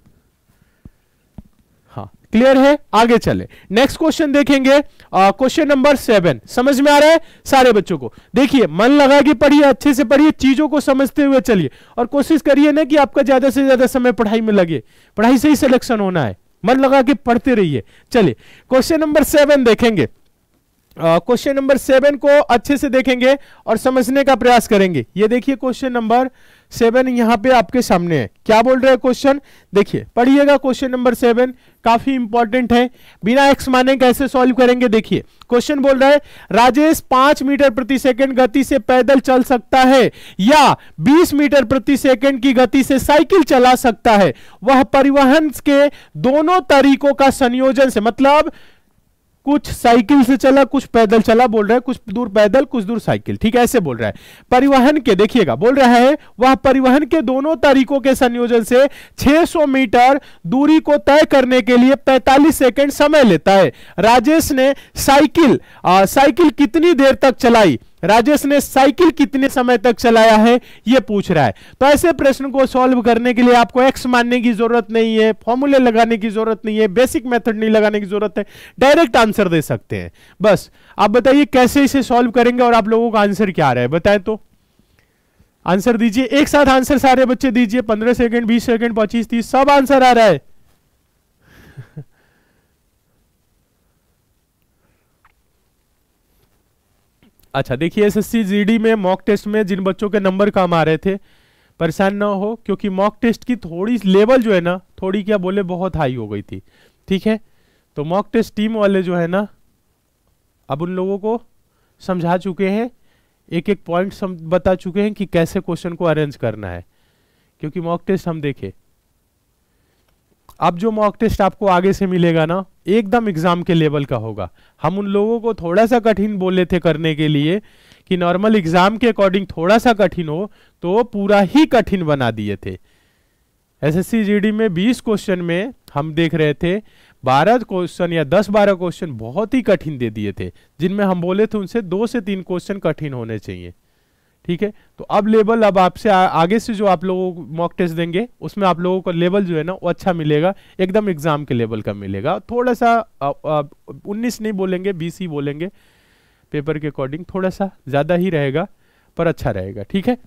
क्लियर है आगे चले नेक्स्ट क्वेश्चन देखेंगे क्वेश्चन नंबर सेवन समझ में आ रहा है सारे बच्चों को देखिए मन लगा के पढ़िए अच्छे से पढ़िए चीजों को समझते हुए चलिए और कोशिश करिए ना कि आपका ज्यादा से ज्यादा समय पढ़ाई में लगे पढ़ाई से ही सिलेक्शन होना है मन लगा के पढ़ते रहिए चलिए क्वेश्चन नंबर सेवन देखेंगे क्वेश्चन नंबर सेवन को अच्छे से देखेंगे और समझने का प्रयास करेंगे ये देखिए क्वेश्चन नंबर सेवन यहाँ पे आपके सामने है क्या बोल रहे हैं क्वेश्चन देखिए पढ़िएगा क्वेश्चन नंबर सेवन काफी इंपॉर्टेंट है बिना एक्स माने कैसे सॉल्व करेंगे देखिए क्वेश्चन बोल रहा है राजेश पांच मीटर प्रति सेकंड गति से पैदल चल सकता है या बीस मीटर प्रति सेकंड की गति से साइकिल चला सकता है वह परिवहन के दोनों तरीकों का संयोजन से मतलब कुछ साइकिल से चला कुछ पैदल चला बोल रहा है कुछ दूर पैदल कुछ दूर साइकिल ठीक है ऐसे बोल रहा है परिवहन के देखिएगा बोल रहा है वह परिवहन के दोनों तरीकों के संयोजन से 600 मीटर दूरी को तय करने के लिए 45 सेकंड समय लेता है राजेश ने साइकिल साइकिल कितनी देर तक चलाई राजेश ने साइकिल कितने समय तक चलाया है ये पूछ रहा है तो ऐसे प्रश्न को सॉल्व करने के लिए आपको एक्स मानने की जरूरत नहीं है फॉर्मूले लगाने की जरूरत नहीं है बेसिक मेथड नहीं लगाने की जरूरत है डायरेक्ट आंसर दे सकते हैं बस आप बताइए कैसे इसे सॉल्व करेंगे और आप लोगों का आंसर क्या आ रहा है बताए तो आंसर दीजिए एक साथ आंसर सारे बच्चे दीजिए पंद्रह सेकेंड बीस सेकेंड पच्चीस तीस सब आंसर आ रहा है अच्छा देखिए एसएससी जीडी में मॉक टेस्ट में जिन बच्चों के नंबर कम आ रहे थे परेशान ना हो क्योंकि मॉक टेस्ट की थोड़ी लेवल जो है ना थोड़ी क्या बोले बहुत हाई हो गई थी ठीक है तो मॉक टेस्ट टीम वाले जो है ना अब उन लोगों को समझा चुके हैं एक एक पॉइंट बता चुके हैं कि कैसे क्वेश्चन को अरेंज करना है क्योंकि मॉक टेस्ट हम देखे अब जो मॉक टेस्ट आपको आगे से मिलेगा ना एकदम एग्जाम के लेवल का होगा हम उन लोगों को थोड़ा सा कठिन बोले थे करने के लिए कि नॉर्मल एग्जाम के अकॉर्डिंग थोड़ा सा कठिन हो तो पूरा ही कठिन बना दिए थे एसएससी जीडी में 20 क्वेश्चन में हम देख रहे थे 12 क्वेश्चन या 10-12 क्वेश्चन बहुत ही कठिन दे दिए थे जिनमें हम बोले थे उनसे दो से तीन क्वेश्चन कठिन होने चाहिए ठीक है तो अब लेवल अब आपसे आगे से जो आप लोगों को मॉक टेस्ट देंगे उसमें आप लोगों का लेवल जो है ना वो अच्छा मिलेगा एकदम एग्जाम के लेवल का मिलेगा थोड़ा सा उन्नीस नहीं बोलेंगे बीस ही बोलेंगे पेपर के अकॉर्डिंग थोड़ा सा ज़्यादा ही रहेगा पर अच्छा रहेगा ठीक है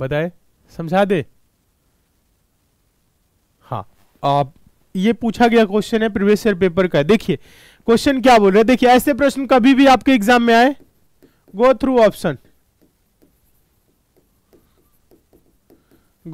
बताए समझा दे हाँ आप ये पूछा गया क्वेश्चन है प्रीवियस ईयर पेपर का देखिए क्वेश्चन क्या बोल रहे देखिए ऐसे प्रश्न कभी भी आपके एग्जाम में आए go through option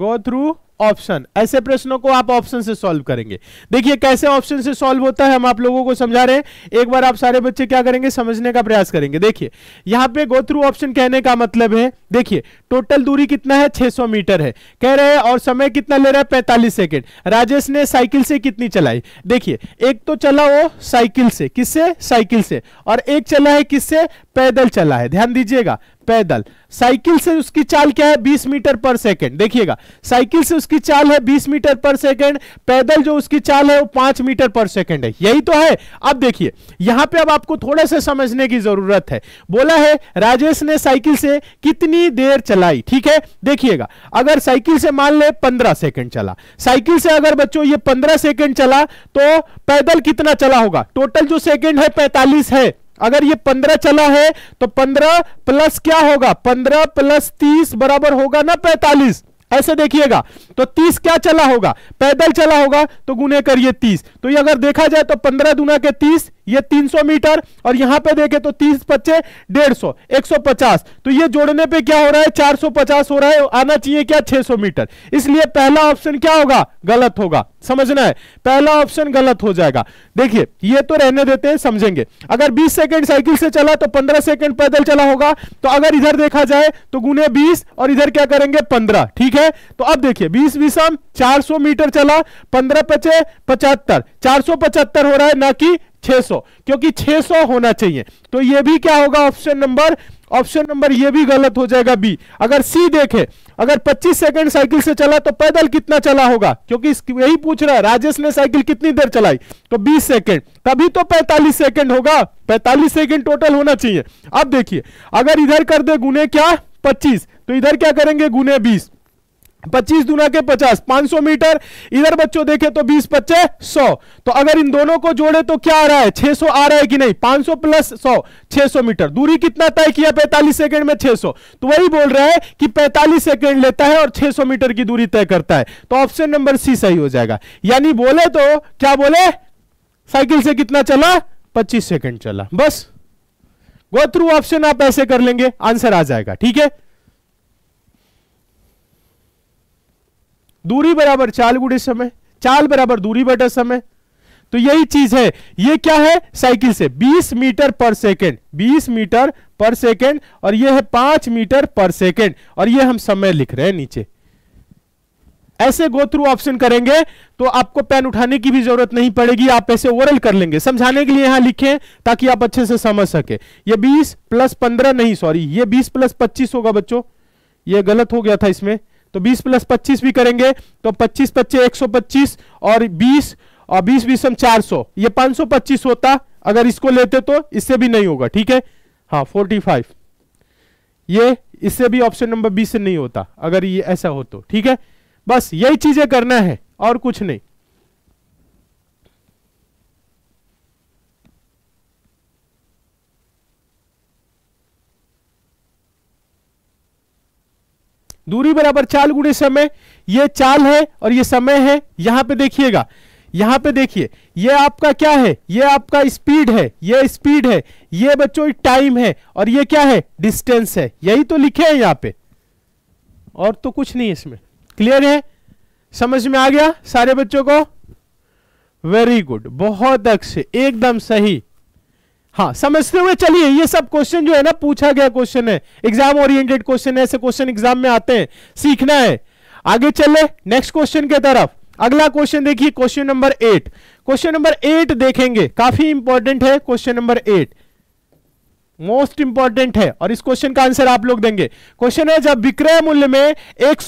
go through option ऐसे प्रश्नों को आप ऑप्शन से सॉल्व करेंगे देखिए कैसे ऑप्शन से सॉल्व होता है हम आप लोगों को समझा रहे हैं एक बार आप सारे बच्चे क्या करेंगे समझने का प्रयास करेंगे देखिए यहां पे गो थ्रू ऑप्शन कहने का मतलब है देखिए टोटल दूरी कितना है 600 मीटर है कह रहे हैं और समय कितना ले रहा है पैंतालीस सेकेंड राजेश ने साइकिल से कितनी चलाई देखिए एक तो चला वो साइकिल से किससे साइकिल से और एक चला है किससे पैदल चला है ध्यान दीजिएगा पैदल साइकिल से उसकी चाल क्या है 20 मीटर पर सेकंड देखिएगा साइकिल से उसकी चाल है 20 मीटर पर सेकंड पैदल जो उसकी चाल है वो 5 मीटर पर सेकंड है यही तो है अब देखिए यहां पे अब आपको थोड़ा सा समझने की जरूरत है बोला है राजेश ने साइकिल से कितनी देर चलाई ठीक है देखिएगा अगर साइकिल से मान ले पंद्रह सेकेंड चला साइकिल से अगर बच्चों ये पंद्रह सेकेंड चला तो पैदल कितना चला होगा टोटल जो सेकेंड है पैंतालीस है अगर ये पंद्रह चला है तो पंद्रह प्लस क्या होगा पंद्रह प्लस तीस बराबर होगा ना पैतालीस ऐसे देखिएगा तो तीस क्या चला होगा पैदल चला होगा तो गुने करिए तीस तो ये अगर देखा जाए तो पंद्रह दुना के तीस ये 300 मीटर और यहां पे देखे तो 30 एक सौ पचास तो ये जोड़ने पे क्या हो रहा है 450 हो रहा है आना चाहिए क्या 600 मीटर इसलिए पहला ऑप्शन क्या होगा गलत होगा समझना है पहला ऑप्शन गलत हो जाएगा देखिए ये तो रहने देते हैं समझेंगे अगर 20 सेकंड साइकिल से चला तो 15 सेकंड पैदल चला होगा तो अगर इधर देखा जाए तो गुने 20 और इधर क्या करेंगे 15 ठीक है तो अब देखिए 20 विषम 400 मीटर चला 15 पचे पचहत्तर 475 हो रहा है ना कि 600 क्योंकि 600 होना चाहिए तो ये भी क्या होगा ऑप्शन नंबर ऑप्शन नंबर ये भी गलत हो जाएगा बी अगर सी देखे अगर 25 सेकंड साइकिल से चला तो पैदल कितना चला होगा क्योंकि यही पूछ रहा है राजेश ने साइकिल कितनी देर चलाई तो 20 सेकंड तभी तो 45 सेकंड होगा 45 सेकंड टोटल होना चाहिए अब देखिए अगर इधर कर दे गुने क्या 25 तो इधर क्या करेंगे गुने बीस पच्चीस दूना के पचास पांच सौ मीटर इधर बच्चों देखे तो बीस पच्चे सौ तो अगर इन दोनों को जोड़े तो क्या आ रहा है छह सौ आ रहा है कि नहीं पांच सौ प्लस सौ छह सौ मीटर दूरी कितना तय किया पैंतालीस सेकंड में छह सौ तो वही बोल रहा है कि पैंतालीस सेकंड लेता है और छह सौ मीटर की दूरी तय करता है तो ऑप्शन नंबर सी सही हो जाएगा यानी बोले तो क्या बोले साइकिल से कितना चला पच्चीस सेकेंड चला बस गो थ्रू ऑप्शन आप ऐसे कर लेंगे आंसर आ जाएगा ठीक है दूरी बराबर चाल गुड़े समय चाल बराबर दूरी बटा समय तो यही चीज है ये क्या है साइकिल से 20 मीटर पर सेकेंड 20 मीटर पर सेकेंड और ये है 5 मीटर पर सेकेंड और ये हम समय लिख रहे हैं नीचे ऐसे गो थ्रू ऑप्शन करेंगे तो आपको पेन उठाने की भी जरूरत नहीं पड़ेगी आप ऐसे ओरल कर लेंगे समझाने के लिए यहां लिखें ताकि आप अच्छे से समझ सके ये 20 प्लस 15 नहीं सॉरी ये 20 प्लस 25 होगा बच्चों ये गलत हो गया था इसमें तो 20 प्लस 25 भी करेंगे तो 25 पच्चीस एक और 20 और 20 बीस हम 400 ये 525 होता अगर इसको लेते तो इससे भी नहीं होगा ठीक है हाँ 45 ये इससे भी ऑप्शन नंबर बी से नहीं होता अगर ये ऐसा हो तो ठीक है बस यही चीजें करना है और कुछ नहीं दूरी बराबर चाल गुणे समय ये चाल है और ये समय है यहां पे देखिएगा यहां पे देखिए ये आपका क्या है ये आपका स्पीड है ये स्पीड है ये बच्चों टाइम है और ये क्या है डिस्टेंस है यही तो लिखे हैं यहां पे और तो कुछ नहीं इसमें क्लियर है समझ में आ गया सारे बच्चों को वेरी गुड बहुत अच्छे एकदम सही हाँ समझते हुए चलिए ये सब क्वेश्चन जो है ना पूछा गया क्वेश्चन है एग्जाम ओरिएंटेड क्वेश्चन है ऐसे क्वेश्चन एग्जाम में आते हैं सीखना है आगे चले नेक्स्ट क्वेश्चन के तरफ अगला क्वेश्चन देखिए question number eight question number eight देखेंगे काफी इंपॉर्टेंट है question number eight most important है और इस क्वेश्चन का आंसर आप लोग देंगे क्वेश्चन है जब विक्रय मूल्य में एक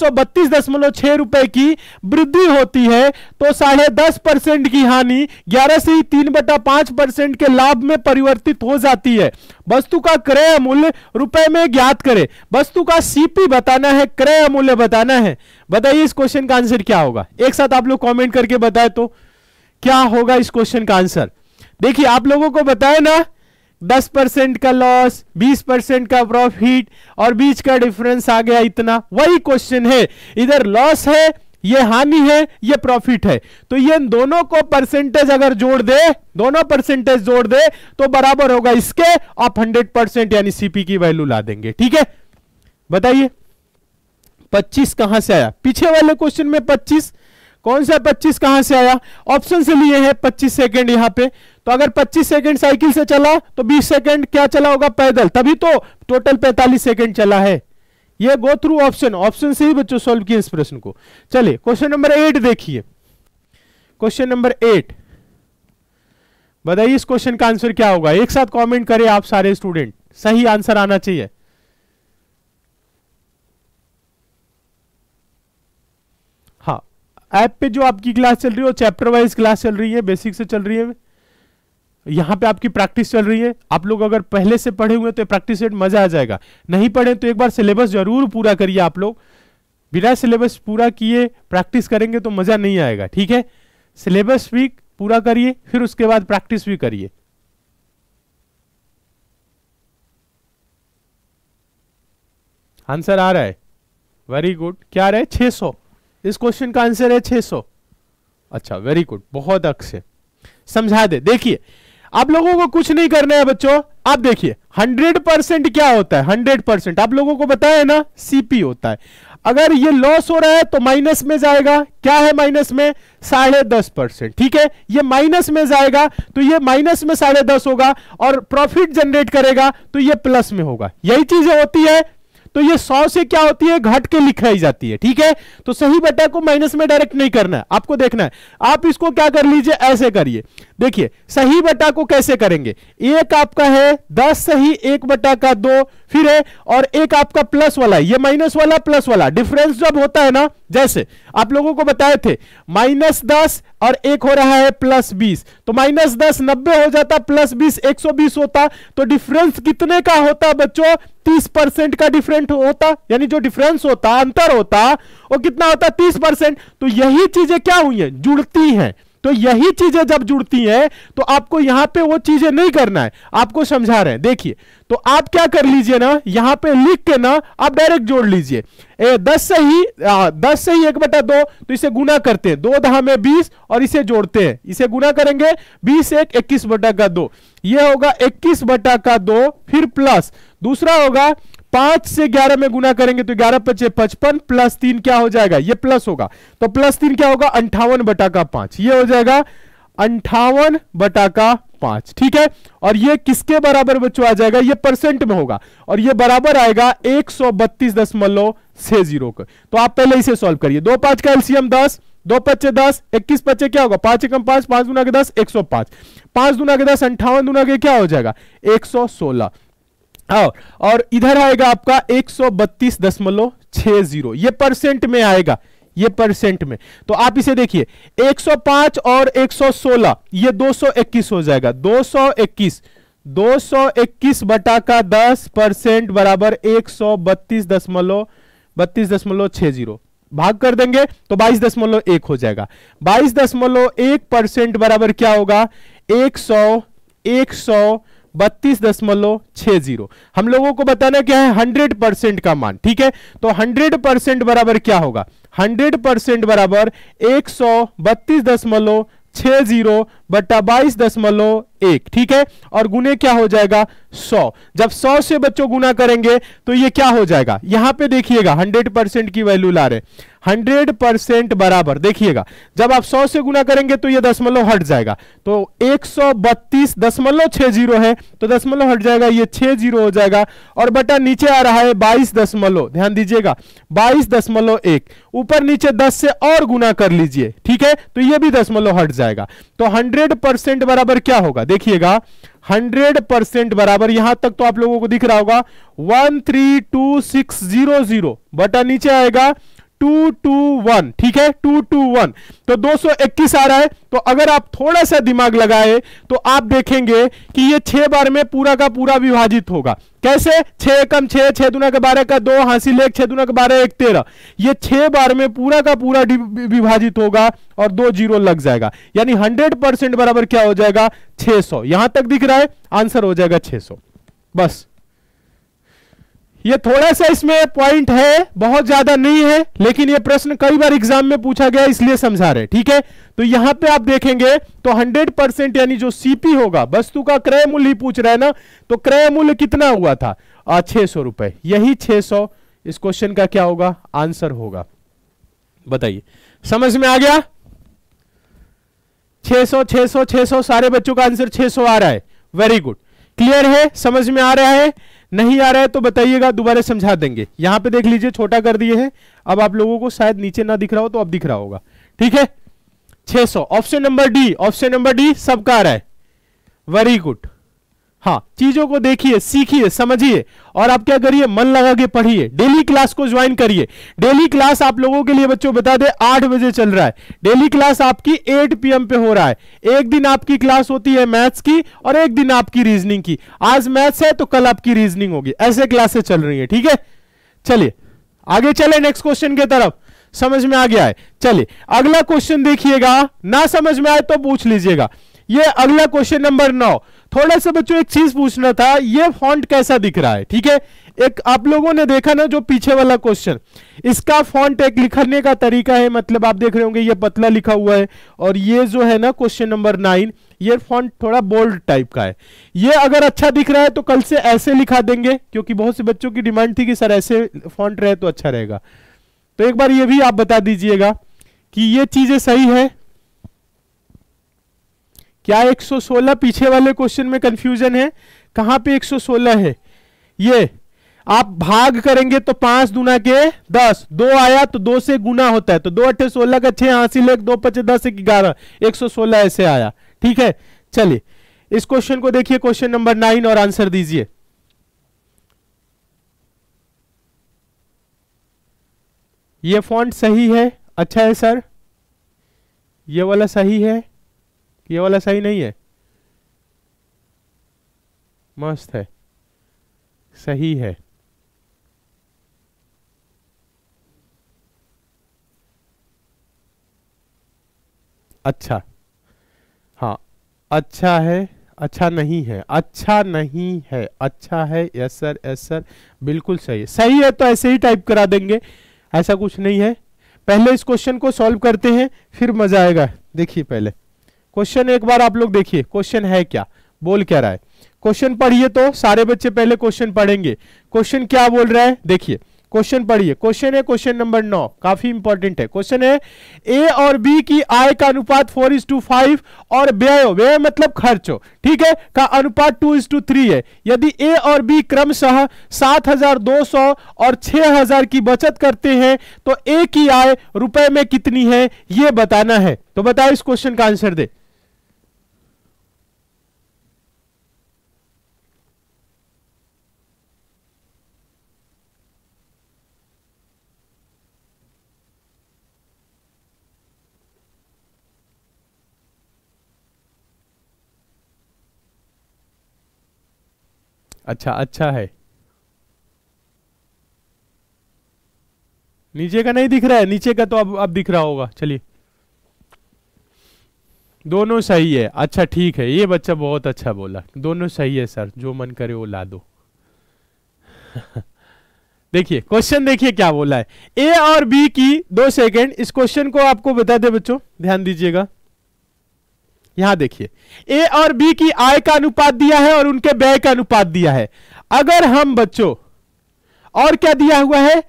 दशमलव छह रुपए की वृद्धि होती है तो साढ़े दस परसेंट की हानि ग्यारह से ही तीन बटा पांच परसेंट के लाभ में परिवर्तित हो जाती है वस्तु का क्रय मूल्य रुपए में ज्ञात करें वस्तु का सीपी बताना है क्रय मूल्य बताना है बताइए इस क्वेश्चन का आंसर क्या होगा एक साथ आप लोग कॉमेंट करके बताए तो क्या होगा इस क्वेश्चन का आंसर देखिए आप लोगों को बताए ना दस परसेंट का लॉस बीस परसेंट का प्रॉफिट और बीच का डिफरेंस आ गया इतना वही क्वेश्चन है इधर लॉस है ये हानि है ये प्रॉफिट है तो ये दोनों को परसेंटेज अगर जोड़ दे दोनों परसेंटेज जोड़ दे तो बराबर होगा इसके आप हंड्रेड परसेंट यानी सीपी की वैल्यू ला देंगे ठीक है बताइए पच्चीस कहां से आया पीछे वाले क्वेश्चन में पच्चीस कौन सा पच्चीस कहां से आया ऑप्शन से लिए हैं पच्चीस सेकेंड यहां पे तो अगर 25 सेकंड साइकिल से चला तो 20 सेकंड क्या चला होगा पैदल तभी तो टोटल 45 सेकंड चला है ये गो थ्रू ऑप्शन ऑप्शन से ही बच्चों सॉल्व किए इस प्रश्न को चलिए क्वेश्चन नंबर एट देखिए क्वेश्चन नंबर एट बताइए इस क्वेश्चन का आंसर क्या होगा एक साथ कॉमेंट करें आप सारे स्टूडेंट सही आंसर आना चाहिए हाँ ऐप पे जो आपकी क्लास चल रही है वो चैप्टर वाइज क्लास चल रही है बेसिक से चल रही है यहाँ पे आपकी प्रैक्टिस चल रही है आप लोग अगर पहले से पढ़े हुए तो प्रैक्टिस सेट मजा आ जाएगा नहीं पढ़े तो एक बार सिलेबस जरूर पूरा करिए आप लोग बिना सिलेबस पूरा किए प्रैक्टिस करेंगे तो मजा नहीं आएगा ठीक है सिलेबस भी पूरा करिए फिर उसके बाद प्रैक्टिस भी करिए आंसर आ रहा है वेरी गुड क्या आ रहा है 600 इस क्वेश्चन का आंसर है 600 अच्छा वेरी गुड बहुत अच्छे समझा दे देखिए आप लोगों को कुछ नहीं करना है बच्चों आप देखिए हंड्रेड परसेंट क्या होता है हंड्रेड परसेंट आप लोगों को बताया ना सीपी होता है अगर ये लॉस हो रहा है तो माइनस में जाएगा क्या है माइनस में साढ़े दस परसेंट ठीक है ये माइनस में जाएगा तो ये माइनस में साढ़े दस होगा और प्रॉफिट जनरेट करेगा तो ये प्लस में होगा यही चीजें होती है तो ये सौ से क्या होती है घट के लिखाई जाती है ठीक है तो सही बटा को माइनस में डायरेक्ट नहीं करना है आपको देखना है आप इसको क्या कर लीजिए ऐसे करिए देखिए सही बटा को कैसे करेंगे एक आपका है दस सही एक बटा का दो फिर है और एक आपका प्लस वाला ये माइनस वाला प्लस वाला डिफरेंस जब होता है ना जैसे आप लोगों को बताए थे माइनस दस और एक हो रहा है प्लस बीस तो माइनस दस नब्बे हो जाता प्लस बीस एक सौ बीस होता तो डिफरेंस कितने का होता बच्चों तीस परसेंट का डिफरेंट होता यानी जो डिफरेंस होता अंतर होता वो कितना होता तीस परसेंट तो यही चीजें क्या हुई है जुड़ती हैं तो यही चीजें जब जुड़ती हैं तो आपको यहां पे वो चीजें नहीं करना है आपको समझा रहे हैं देखिए तो आप क्या कर लीजिए ना यहां पे लिख के ना आप डायरेक्ट जोड़ लीजिए ए, दस से ही आ, दस से ही एक बटा दो तो इसे गुना करते हैं दो दहा में बीस और इसे जोड़ते हैं इसे गुना करेंगे बीस एक इक्कीस बटा का दो यह होगा इक्कीस बटा का दो फिर प्लस दूसरा होगा पांच से ग्यारह में गुना करेंगे तो ग्यारह पचे पचपन प्लस तीन क्या हो जाएगा ये प्लस होगा तो प्लस तीन क्या होगा अंठावन बटा का पांच ये हो जाएगा अंठावन बटा का पांच ठीक है और ये किसके बराबर बच्चों आ जाएगा ये परसेंट में होगा और ये बराबर आएगा एक सौ बत्तीस दशमलव छह जीरो का तो आप पहले इसे सॉल्व करिए दो पांच का एलसीएम दस दो पच्चे दस इक्कीस पच्चे क्या होगा पांच एकम पांच पांच दुना के दस एक सौ पांच पांच दुना के दस अंठावन दुना के क्या हो जाएगा एक सौ सोलह और, हाँ, और इधर आएगा आपका एक सौ बत्तीस दशमलव छह जीरो ये परसेंट में आएगा ये परसेंट में तो आप इसे देखिए 105 और 116 ये 221 हो जाएगा 221 221 बटा का 10 परसेंट बराबर एक सौ बत्तीस दशमलव बत्तीस दशमलव छह जीरो भाग कर देंगे तो बाईस दशमलव एक हो जाएगा बाईस दशमलव एक परसेंट बराबर क्या होगा एक सौ एक सौ बत्तीस दशमलव छह जीरो हम लोगों को बताना क्या है हंड्रेड परसेंट का मान ठीक है तो हंड्रेड परसेंट बराबर क्या होगा हंड्रेड परसेंट बराबर एक सौ बत्तीस दशमलव छह जीरो बट्टा बाईस दशमलव एक ठीक है और गुने क्या हो जाएगा सौ जब सौ से बच्चों गुना करेंगे तो ये क्या हो जाएगा यहां पे देखिएगा हंड्रेड परसेंट की वैल्यू ला रहे हंड्रेड परसेंट बराबर देखिएगा जब आप सौ से गुना करेंगे तो ये दशमलव हट जाएगा तो एक सौ बत्तीस दशमलव छह जीरो है तो दशमलव हट जाएगा ये छः जीरो हो जाएगा और बटा नीचे आ रहा है बाईस दशमलव ध्यान दीजिएगा बाईस दशमलव एक ऊपर नीचे दस से और गुना कर लीजिए ठीक है तो ये भी दशमलव हट जाएगा तो हंड्रेड परसेंट बराबर क्या होगा देखिएगा हंड्रेड परसेंट बराबर यहां तक तो आप लोगों को दिख रहा होगा one three two six zero zero बटा नीचे आएगा टू टू वन ठीक है टू टू वन तो दो सौ इक्कीस आ रहा है तो अगर आप थोड़ा सा दिमाग लगाए तो आप देखेंगे कि ये छह बार में पूरा का पूरा विभाजित होगा कैसे छह एकम छह छह दुना का बारह का दो हासी लेख छह दुना का बारह एक तेरह ये छह बार में पूरा का पूरा विभाजित होगा और दो जीरो लग जाएगा यानी हंड्रेड परसेंट बराबर क्या हो जाएगा छह सौ यहां तक दिख रहा है आंसर हो जाएगा छह सौ बस ये थोड़ा सा इसमें पॉइंट है बहुत ज्यादा नहीं है लेकिन ये प्रश्न कई बार एग्जाम में पूछा गया इसलिए समझा रहे ठीक है तो यहां पे आप देखेंगे तो 100 परसेंट यानी जो सीपी होगा वस्तु का क्रय मूल्य ही पूछ रहे ना तो क्रय मूल्य कितना हुआ था छह सौ रुपए यही 600 इस क्वेश्चन का क्या होगा आंसर होगा बताइए समझ में आ गया 600 सौ छह सारे बच्चों का आंसर छह आ रहा है वेरी गुड क्लियर है समझ में आ रहा है नहीं आ रहा है तो बताइएगा दोबारा समझा देंगे यहां पे देख लीजिए छोटा कर दिए हैं अब आप लोगों को शायद नीचे ना दिख रहा हो तो अब दिख रहा होगा ठीक है 600 option number D option number D सबका आ रहा है वेरी गुड हाँ चीजों को देखिए सीखिए समझिए और आप क्या करिए मन लगा के पढ़िए डेली क्लास को ज्वाइन करिए डेली क्लास आप लोगों के लिए बच्चों बता दे आठ बजे चल रहा है डेली क्लास आपकी एट पीएम पे हो रहा है एक दिन आपकी क्लास होती है मैथ्स की और एक दिन आपकी रीजनिंग की आज मैथ्स है तो कल आपकी रीजनिंग होगी ऐसे क्लासेस चल रही है ठीक है चलिए आगे चले नेक्स्ट क्वेश्चन की तरफ समझ में आ गया है चलिए अगला क्वेश्चन देखिएगा ना समझ में आए तो पूछ लीजिएगा ये अगला क्वेश्चन नंबर नौ थोड़ा सा बच्चों एक चीज पूछना था ये फॉन्ट कैसा दिख रहा है ठीक है एक आप लोगों ने देखा ना जो पीछे वाला क्वेश्चन इसका फॉन्ट एक लिखने का तरीका है मतलब आप देख रहे होंगे ये पतला लिखा हुआ है और ये जो है ना क्वेश्चन नंबर नाइन ये फॉन्ट थोड़ा बोल्ड टाइप का है ये अगर अच्छा दिख रहा है तो कल से ऐसे लिखा देंगे क्योंकि बहुत से बच्चों की डिमांड थी कि सर ऐसे फॉन्ट रहे तो अच्छा रहेगा तो एक बार ये भी आप बता दीजिएगा कि ये चीजें सही है क्या 116 पीछे वाले क्वेश्चन में कंफ्यूजन है कहां पे 116 है ये आप भाग करेंगे तो पांच दुना के दस दो आया तो दो से गुना होता है तो दो अट्ठे सोलह का छह हासिल एक दो पचे दस एक ग्यारह एक सौ सोलह ऐसे आया ठीक है चलिए इस क्वेश्चन को देखिए क्वेश्चन नंबर नाइन और आंसर दीजिए ये फॉन्ट सही है अच्छा है सर ये वाला सही है ये वाला सही नहीं है मस्त है सही है अच्छा हाँ अच्छा है अच्छा नहीं है अच्छा नहीं है अच्छा है यस सर यस सर बिल्कुल सही है सही है तो ऐसे ही टाइप करा देंगे ऐसा कुछ नहीं है पहले इस क्वेश्चन को सॉल्व करते हैं फिर मजा आएगा देखिए पहले क्वेश्चन एक बार आप लोग देखिए क्वेश्चन है क्या बोल क्या रहा है क्वेश्चन पढ़िए तो सारे बच्चे पहले क्वेश्चन पढ़ेंगे क्वेश्चन क्या बोल रहा है देखिए क्वेश्चन पढ़िए क्वेश्चन है क्वेश्चन नंबर नौ काफी इंपॉर्टेंट है क्वेश्चन है ए और बी की आय का अनुपात फोर इज टू फाइव और व्यय व्यय मतलब खर्च हो ठीक है का अनुपात टू इज टू थ्री है यदि ए और बी क्रमशः सात हजार दो सौ और छह हजार की बचत करते हैं तो ए की आय रुपए में कितनी है ये बताना है तो बताओ इस क्वेश्चन का आंसर दे अच्छा अच्छा है नीचे का नहीं दिख रहा है नीचे का तो अब अब दिख रहा होगा चलिए दोनों सही है अच्छा ठीक है ये बच्चा बहुत अच्छा बोला दोनों सही है सर जो मन करे वो ला दो देखिए क्वेश्चन देखिए क्या बोला है ए और बी की दो सेकंड इस क्वेश्चन को आपको बता दे बच्चों ध्यान दीजिएगा यहां देखिए ए और बी की आय का अनुपात दिया है और उनके व्यय का अनुपात दिया है अगर हम बच्चों और क्या दिया हुआ है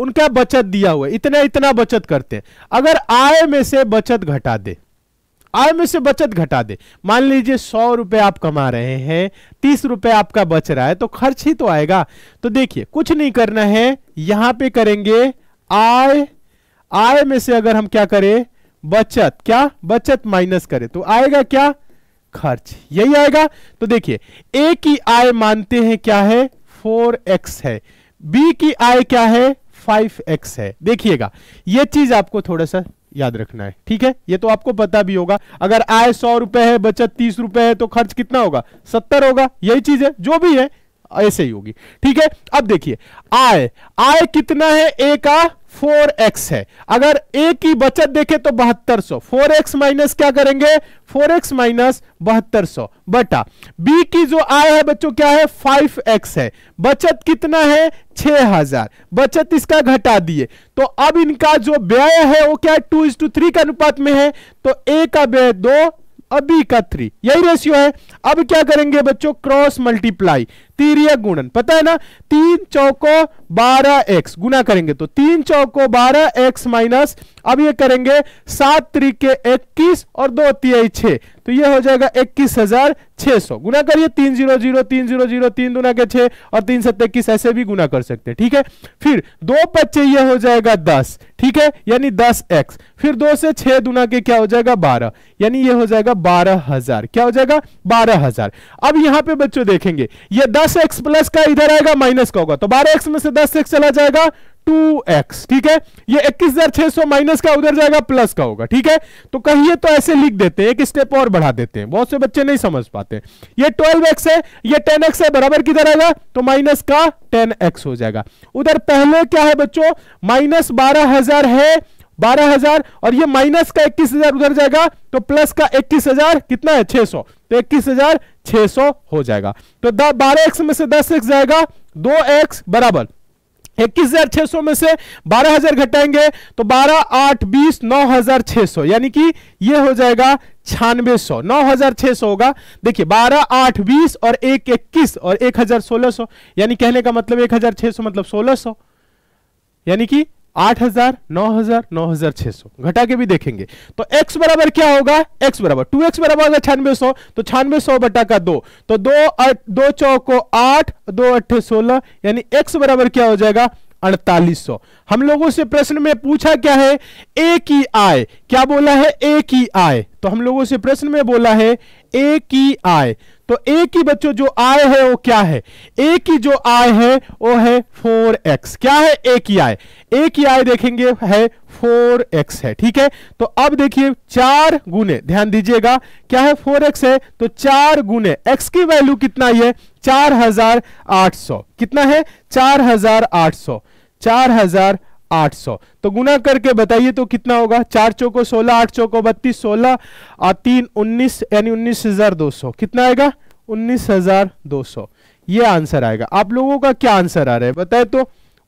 उनका बचत दिया हुआ है इतना इतना बचत करते हैं अगर आय में से बचत घटा दे आय में से बचत घटा दे मान लीजिए सौ रुपए आप कमा रहे हैं तीस रुपए आपका बच रहा है तो खर्च ही तो आएगा तो देखिए कुछ नहीं करना है यहां पे करेंगे आय आय में से अगर हम क्या करें बचत क्या बचत माइनस करें तो आएगा क्या खर्च यही आएगा तो देखिए ए की आय मानते हैं क्या है फोर एक्स है बी की आय क्या है फाइव एक्स है देखिएगा यह चीज आपको थोड़ा सा याद रखना है ठीक है ये तो आपको पता भी होगा अगर आय सौ रुपए है बचत तीस रुपए है तो खर्च कितना होगा सत्तर होगा यही चीज है जो भी है ऐसे ही होगी ठीक है अब देखिए आय आय कितना है ए का फोर एक्स है अगर ए की बचत देखे तो बहत्तर सौ फोर एक्स माइनस क्या करेंगे फोर एक्स माइनस बहत्तर सौ बटा बी की जो आय है बच्चों क्या है फाइव एक्स है बचत कितना है छह हजार बचत इसका घटा दिए तो अब इनका जो व्यय है वो क्या है टू इज टू थ्री के अनुपात में है तो ए का व्यय दो अब बी का थ्री यही रेशियो है अब क्या करेंगे बच्चों क्रॉस मल्टीप्लाई तीरिया गुणन पता है ना तीन चौको बारह एक्स गुना करेंगे तो तीन चौको बारह एक्स माइनस अब ये करेंगे सात तरीके इक्कीस और दो तिहाई छ तो ये हो जाएगा इक्कीस हजार छह सौ गुना करिए तीन जीरो जीरो तीन जीरो जीरो तीन दुना के छह और तीन सत्ते इक्कीस ऐसे भी गुना कर सकते हैं ठीक है फिर दो पच्चे ये हो जाएगा दस ठीक है यानी दस एक्स फिर दो से छह दुना के क्या हो जाएगा बारह यानी ये हो जाएगा बारह हजार क्या हो जाएगा बारह हजार अब यहां पर बच्चों देखेंगे ये दस दस एक्स प्लस का इधर आएगा माइनस का होगा तो बारह एक्स में से दस एक्स चला जाएगा टू एक्स ठीक है ये इक्कीस हजार छह सौ माइनस का उधर जाएगा प्लस का होगा ठीक है तो कहिए तो ऐसे लिख देते हैं एक स्टेप और बढ़ा देते हैं बहुत से बच्चे नहीं समझ पाते ये ट्वेल्व एक्स है ये टेन एक्स है बराबर किधर आएगा तो माइनस का टेन एक्स हो जाएगा उधर पहले क्या है बच्चों माइनस बारह हजार है बारह हजार और ये माइनस का इक्कीस हजार उधर जाएगा तो प्लस का इक्कीस हजार कितना है छह सौ तो इक्कीस हजार 600 हो जाएगा तो बारह एक्स में से दस एक्स जाएगा दो एक्स बराबर इक्कीस हजार छह सौ में से बारह हजार घटाएंगे तो बारह आठ बीस नौ हजार छह सौ यानी कि ये हो जाएगा छियानवे सौ नौ हजार छह सौ होगा देखिए बारह आठ बीस और एक इक्कीस और एक हजार सोलह सौ यानी कहने का मतलब एक हजार छह सौ मतलब सोलह सौ यानी कि आठ हजार नौ हजार नौ हजार छह सौ घटा के भी देखेंगे तो x बराबर क्या होगा x बराबर टू एक्स बराबर होगा छियानवे सौ तो छियानवे सौ बटा का दो तो दो अट, दो चौको आठ दो अट्ठे सोलह यानी x बराबर क्या हो जाएगा अड़तालीस हम लोगों से प्रश्न में पूछा क्या है ए की आय क्या बोला है ए की आय तो हम लोगों से प्रश्न में बोला है ए की आय तो ए की बच्चों जो आय है वो क्या है ए की जो आय है वो है फोर एक्स क्या है ए की आय ए की आय देखेंगे है फोर एक्स है ठीक है तो अब देखिए चार गुने ध्यान दीजिएगा क्या है फोर एक्स है तो चार गुने एक्स की वैल्यू कितना ही है चार हजार आठ सौ कितना है चार हजार आठ सौ चार हजार आठ सौ तो गुना करके बताइए तो कितना होगा चार चौको सोलह आठ चौको बत्तीस सोलह और तीन उन्नीस यानी उन्नीस हजार दो सौ कितना आएगा उन्नीस हजार दो सौ ये आंसर आएगा आप लोगों का क्या आंसर आ रहा है बताए तो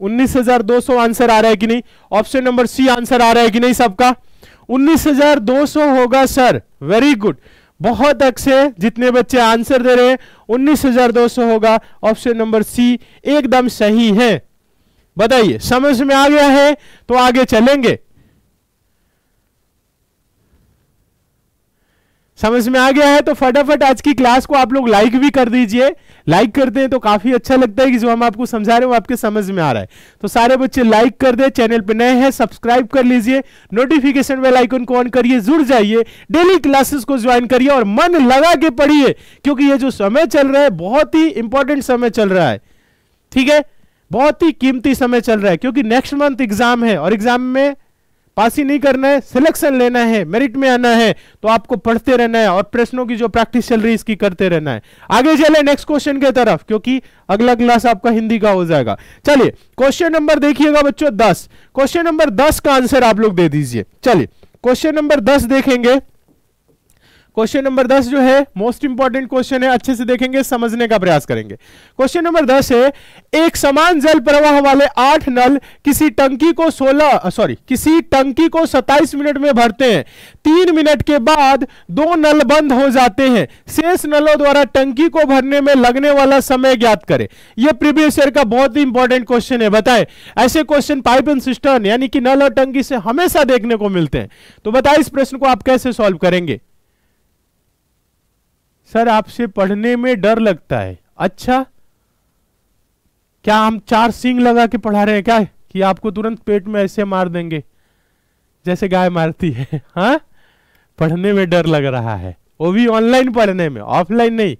उन्नीस हजार दो सौ आंसर आ रहा है कि नहीं ऑप्शन नंबर सी आंसर आ रहा है कि नहीं सबका उन्नीस हजार दो सौ होगा सर वेरी गुड बहुत अच्छे जितने बच्चे आंसर दे रहे हैं उन्नीस हजार दो सौ होगा ऑप्शन नंबर सी एकदम सही है बताइए समझ में आ गया है तो आगे चलेंगे समझ में आ गया है तो फटाफट आज की क्लास को आप लोग लाइक भी कर दीजिए लाइक करते हैं तो काफी अच्छा लगता है कि जो हम आपको समझा रहे हैं वो आपके समझ में आ रहा है तो सारे बच्चे लाइक कर दे चैनल पे नए हैं सब्सक्राइब कर लीजिए नोटिफिकेशन बेल आइकन को ऑन करिए जुड़ जाइए डेली क्लासेस को ज्वाइन करिए और मन लगा के पढ़िए क्योंकि ये जो समय चल रहा है बहुत ही इंपॉर्टेंट समय चल रहा है ठीक है बहुत ही कीमती समय चल रहा है क्योंकि नेक्स्ट मंथ एग्जाम है और एग्जाम में पास ही नहीं करना है सिलेक्शन लेना है मेरिट में आना है तो आपको पढ़ते रहना है और प्रश्नों की जो प्रैक्टिस चल रही है इसकी करते रहना है आगे चले नेक्स्ट क्वेश्चन के तरफ क्योंकि अगला क्लास आपका हिंदी का हो जाएगा चलिए क्वेश्चन नंबर देखिएगा बच्चों दस क्वेश्चन नंबर दस का आंसर आप लोग दे दीजिए चलिए क्वेश्चन नंबर दस देखेंगे क्वेश्चन नंबर दस जो है मोस्ट इंपॉर्टेंट क्वेश्चन है अच्छे से देखेंगे समझने का प्रयास करेंगे क्वेश्चन नंबर दस है एक समान जल प्रवाह वाले आठ नल किसी टंकी को सोलह सॉरी किसी टंकी को सताइस मिनट में भरते हैं तीन मिनट के बाद दो नल बंद हो जाते हैं शेष नलों द्वारा टंकी को भरने में लगने वाला समय ज्ञात करें यह प्रीवियस ईयर का बहुत ही इंपॉर्टेंट क्वेश्चन है बताए ऐसे क्वेश्चन पाइप एंड सिस्टर्न यानी कि नल और टंकी से हमेशा देखने को मिलते हैं तो बताए इस प्रश्न को आप कैसे सॉल्व करेंगे सर आपसे पढ़ने में डर लगता है अच्छा क्या हम चार सिंग लगा के पढ़ा रहे हैं क्या कि आपको तुरंत पेट में ऐसे मार देंगे जैसे गाय मारती है हा पढ़ने में डर लग रहा है वो भी ऑनलाइन पढ़ने में ऑफलाइन नहीं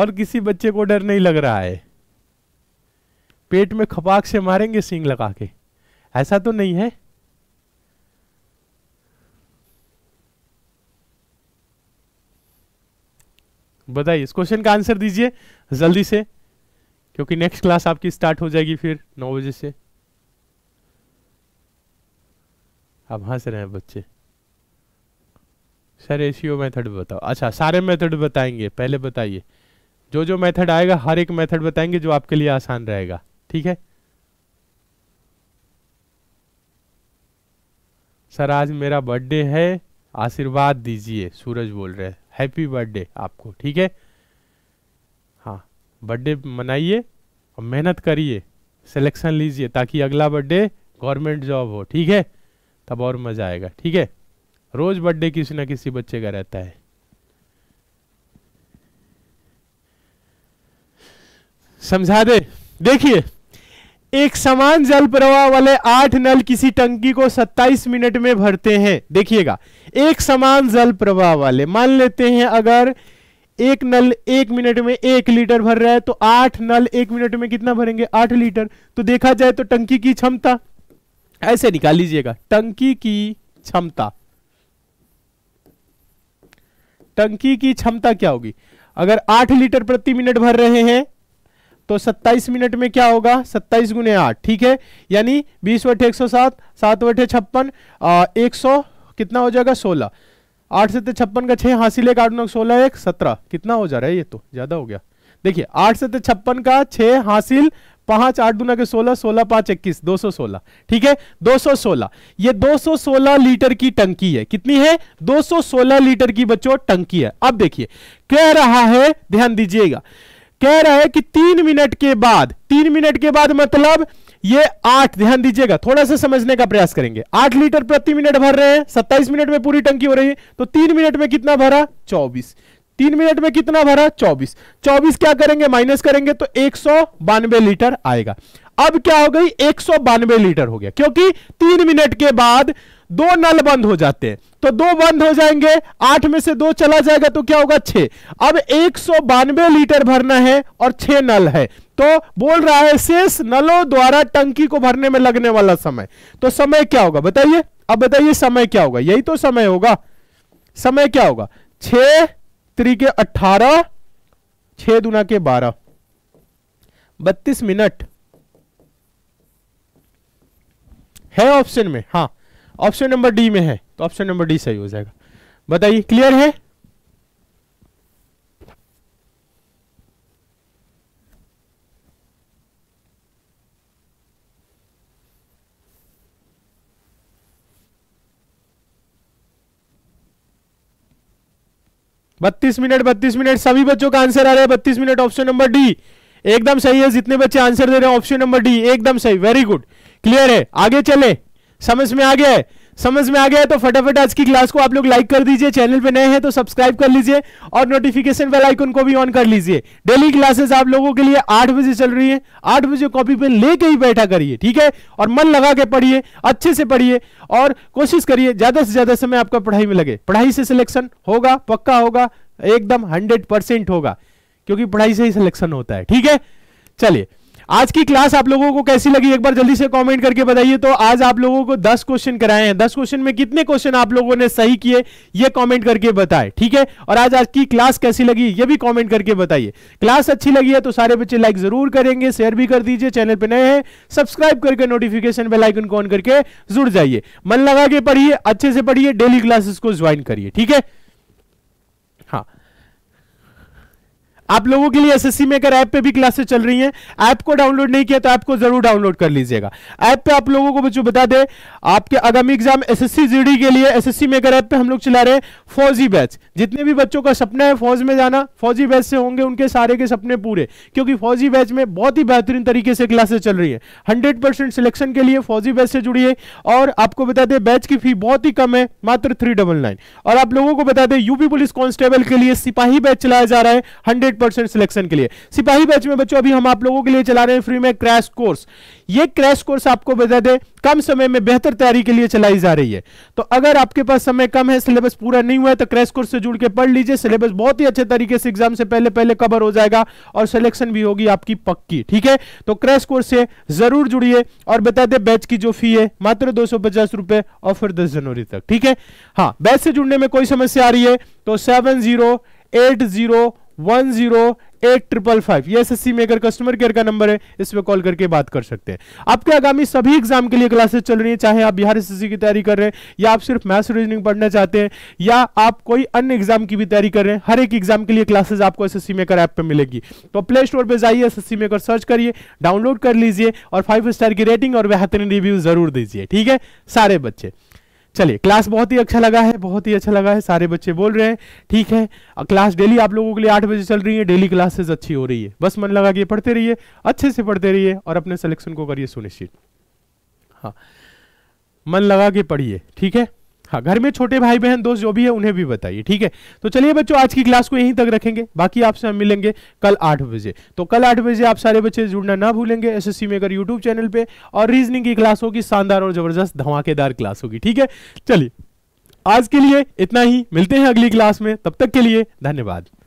और किसी बच्चे को डर नहीं लग रहा है पेट में खपाक से मारेंगे सिंग लगा के ऐसा तो नहीं है बताइए इस क्वेश्चन का आंसर दीजिए जल्दी से क्योंकि नेक्स्ट क्लास आपकी स्टार्ट हो जाएगी फिर नौ बजे से आप हंस रहे हैं बच्चे सर रेशियो मेथड बताओ अच्छा सारे मेथड बताएंगे पहले बताइए जो जो मेथड आएगा हर एक मेथड बताएंगे जो आपके लिए आसान रहेगा ठीक है सर आज मेरा बर्थडे है आशीर्वाद दीजिए सूरज बोल रहे हैं हैप्पी बर्थडे आपको ठीक है हाँ बर्थडे मनाइए और मेहनत करिए सिलेक्शन लीजिए ताकि अगला बर्थडे गवर्नमेंट जॉब हो ठीक है तब और मज़ा आएगा ठीक है रोज़ बर्थडे किसी ना किसी बच्चे का रहता है समझा दे देखिए एक समान जल प्रवाह वाले आठ नल किसी टंकी को 27 मिनट में भरते हैं देखिएगा एक समान जल प्रवाह वाले मान लेते हैं अगर एक नल एक मिनट में एक लीटर भर रहा है तो आठ नल एक मिनट में कितना भरेंगे आठ लीटर तो देखा जाए तो टंकी की क्षमता ऐसे निकाल लीजिएगा टंकी की क्षमता टंकी की क्षमता क्या होगी अगर आठ लीटर प्रति मिनट भर रहे हैं तो 27 मिनट में क्या होगा 27 गुने आठ ठीक है यानी बीस बटे एक सौ सात सात बटे छप्पन एक सौ कितना हो जाएगा सोलह आठ से तो छप्पन का छः हासिल एक आठ नौ सोलह एक सत्रह कितना हो जा रहा है ये तो ज़्यादा हो गया देखिए आठ से तो छप्पन का छः हासिल पांच आठ दुना के सोलह सोलह पांच इक्कीस दो सौ सोलह ठीक है दो सौ सोलह ये दो सौ सोलह लीटर की टंकी है कितनी है दो सौ सोलह लीटर की बच्चों टंकी है अब देखिए कह रहा है ध्यान दीजिएगा कह रहा है कि तीन मिनट के बाद तीन मिनट के बाद मतलब ये आठ ध्यान दीजिएगा थोड़ा सा समझने का प्रयास करेंगे आठ लीटर प्रति मिनट भर रहे हैं सत्ताईस मिनट में पूरी टंकी हो रही है तो तीन मिनट में कितना भरा चौबीस तीन मिनट में कितना भरा चौबीस चौबीस क्या करेंगे माइनस करेंगे तो एक सौ बानवे लीटर आएगा अब क्या हो गई एक सौ बानवे लीटर हो गया क्योंकि तीन मिनट के बाद दो नल बंद हो जाते हैं तो दो बंद हो जाएंगे आठ में से दो चला जाएगा तो क्या होगा छे अब एक सौ बानवे लीटर भरना है और छह नल है तो बोल रहा है शेष नलों द्वारा टंकी को भरने में लगने वाला समय तो समय क्या होगा बताइए अब बताइए समय क्या होगा यही तो समय होगा समय क्या होगा त्री के अठारह छह दुना के बारह बत्तीस मिनट है ऑप्शन में हाँ ऑप्शन नंबर डी में है तो ऑप्शन नंबर डी सही हो जाएगा बताइए क्लियर है बत्तीस मिनट बत्तीस मिनट सभी बच्चों का आंसर आ रहा है बत्तीस मिनट ऑप्शन नंबर डी एकदम सही है जितने बच्चे आंसर दे रहे हैं ऑप्शन नंबर डी एकदम सही वेरी गुड क्लियर है आगे चले समझ में आ गया है समझ में आ गया है तो फटाफट आज की क्लास को आप लोग लाइक कर दीजिए चैनल पे नए हैं तो सब्सक्राइब कर लीजिए और नोटिफिकेशन बेल आइकन को भी ऑन कर लीजिए डेली क्लासेस आप लोगों के लिए आठ बजे चल रही है आठ बजे कॉपी पेन लेके ही बैठा करिए ठीक है और मन लगा के पढ़िए अच्छे से पढ़िए और कोशिश करिए ज्यादा से ज्यादा समय आपका पढ़ाई में लगे पढ़ाई से सिलेक्शन होगा पक्का होगा एकदम हंड्रेड होगा क्योंकि पढ़ाई से ही सिलेक्शन होता है ठीक है चलिए आज की क्लास आप लोगों को कैसी लगी एक बार जल्दी से कमेंट करके बताइए तो आज आप लोगों को 10 क्वेश्चन कराए हैं 10 क्वेश्चन में कितने क्वेश्चन आप लोगों ने सही किए ये कमेंट करके बताएं ठीक है और आज आज की क्लास कैसी लगी ये भी कमेंट करके बताइए क्लास अच्छी लगी है तो सारे बच्चे लाइक जरूर करेंगे शेयर भी कर दीजिए चैनल पर नए हैं सब्सक्राइब करके नोटिफिकेशन बेलाइकन को ऑन करके जुड़ जाइए मन लगा के पढ़िए अच्छे से पढ़िए डेली क्लासेस को ज्वाइन करिए ठीक है हाँ आप लोगों के लिए एस एस मेकर ऐप पे भी क्लासेस चल रही हैं ऐप को डाउनलोड नहीं किया तो ऐप को जरूर डाउनलोड कर लीजिएगा ऐप पे आप लोगों को बच्चों बता दें आपके आगामी एग्जाम एस एस के लिए एस एस मेकर ऐप पे हम लोग चला रहे हैं फौजी बैच जितने भी बच्चों का सपना है फौज में जाना फौजी बैच से होंगे उनके सारे के सपने पूरे क्योंकि फौजी बैच में बहुत ही बेहतरीन तरीके से क्लासेस चल रही है हंड्रेड सिलेक्शन के लिए फौजी बैच से जुड़िए और आपको बता दें बैच की फी बहुत ही कम है मात्र थ्री और आप लोगों को बता दें यूपी पुलिस कॉन्स्टेबल के लिए सिपाही बैच चलाया जा रहा है हंड्रेड हंड्रेड परसेंट सिलेक्शन के लिए सिपाही बैच में बच्चों अभी हम आप लोगों के लिए चला रहे हैं फ्री में क्रैश कोर्स ये क्रैश कोर्स आपको बता दे कम समय में बेहतर तैयारी के लिए चलाई जा रही है तो अगर आपके पास समय कम है सिलेबस पूरा नहीं हुआ है तो क्रैश कोर्स से जुड़ के पढ़ लीजिए सिलेबस बहुत ही अच्छे तरीके से एग्जाम से पहले पहले कवर हो जाएगा और सिलेक्शन भी होगी आपकी पक्की ठीक है तो क्रैश कोर्स से जरूर जुड़िए और बता दे बैच की जो फी है मात्र दो सौ पचास रुपए दस जनवरी तक ठीक है हाँ बैच से जुड़ने में कोई समस्या आ रही है तो seven one zero eight triple five ये एस मेकर कस्टमर केयर का नंबर है इस पर कॉल करके बात कर सकते हैं आपके आगामी सभी एग्जाम के लिए क्लासेस चल रही है चाहे आप बिहार एस की तैयारी कर रहे हैं या आप सिर्फ मैथ्स रीजनिंग पढ़ना चाहते हैं या आप कोई अन्य एग्जाम की भी तैयारी कर रहे हैं हर एक एग्जाम के लिए क्लासेस आपको एस मेकर ऐप पर मिलेगी तो प्ले स्टोर पर जाइए एस मेकर सर्च करिए डाउनलोड कर लीजिए और फाइव स्टार की रेटिंग और बेहतरीन रिव्यू जरूर दीजिए ठीक है सारे बच्चे चलिए क्लास बहुत ही अच्छा लगा है बहुत ही अच्छा लगा है सारे बच्चे बोल रहे हैं ठीक है क्लास डेली आप लोगों के लिए आठ बजे चल रही है डेली क्लासेस अच्छी हो रही है बस मन लगा के पढ़ते रहिए अच्छे से पढ़ते रहिए और अपने सिलेक्शन को करिए सुनिश्चित हाँ मन लगा के पढ़िए ठीक है हाँ घर में छोटे भाई बहन दोस्त जो भी है उन्हें भी बताइए ठीक है तो चलिए बच्चों आज की क्लास को यहीं तक रखेंगे बाकी आपसे हम मिलेंगे कल आठ बजे तो कल आठ बजे आप सारे बच्चे जुड़ना ना भूलेंगे S S maker YouTube channel पे और रीजनिंग की क्लास होगी शानदार और जबरदस्त धमाकेदार क्लास होगी ठीक है चलिए आज के लिए इतना ही मिलते हैं अगली क्लास में तब तक के लिए धन्यवाद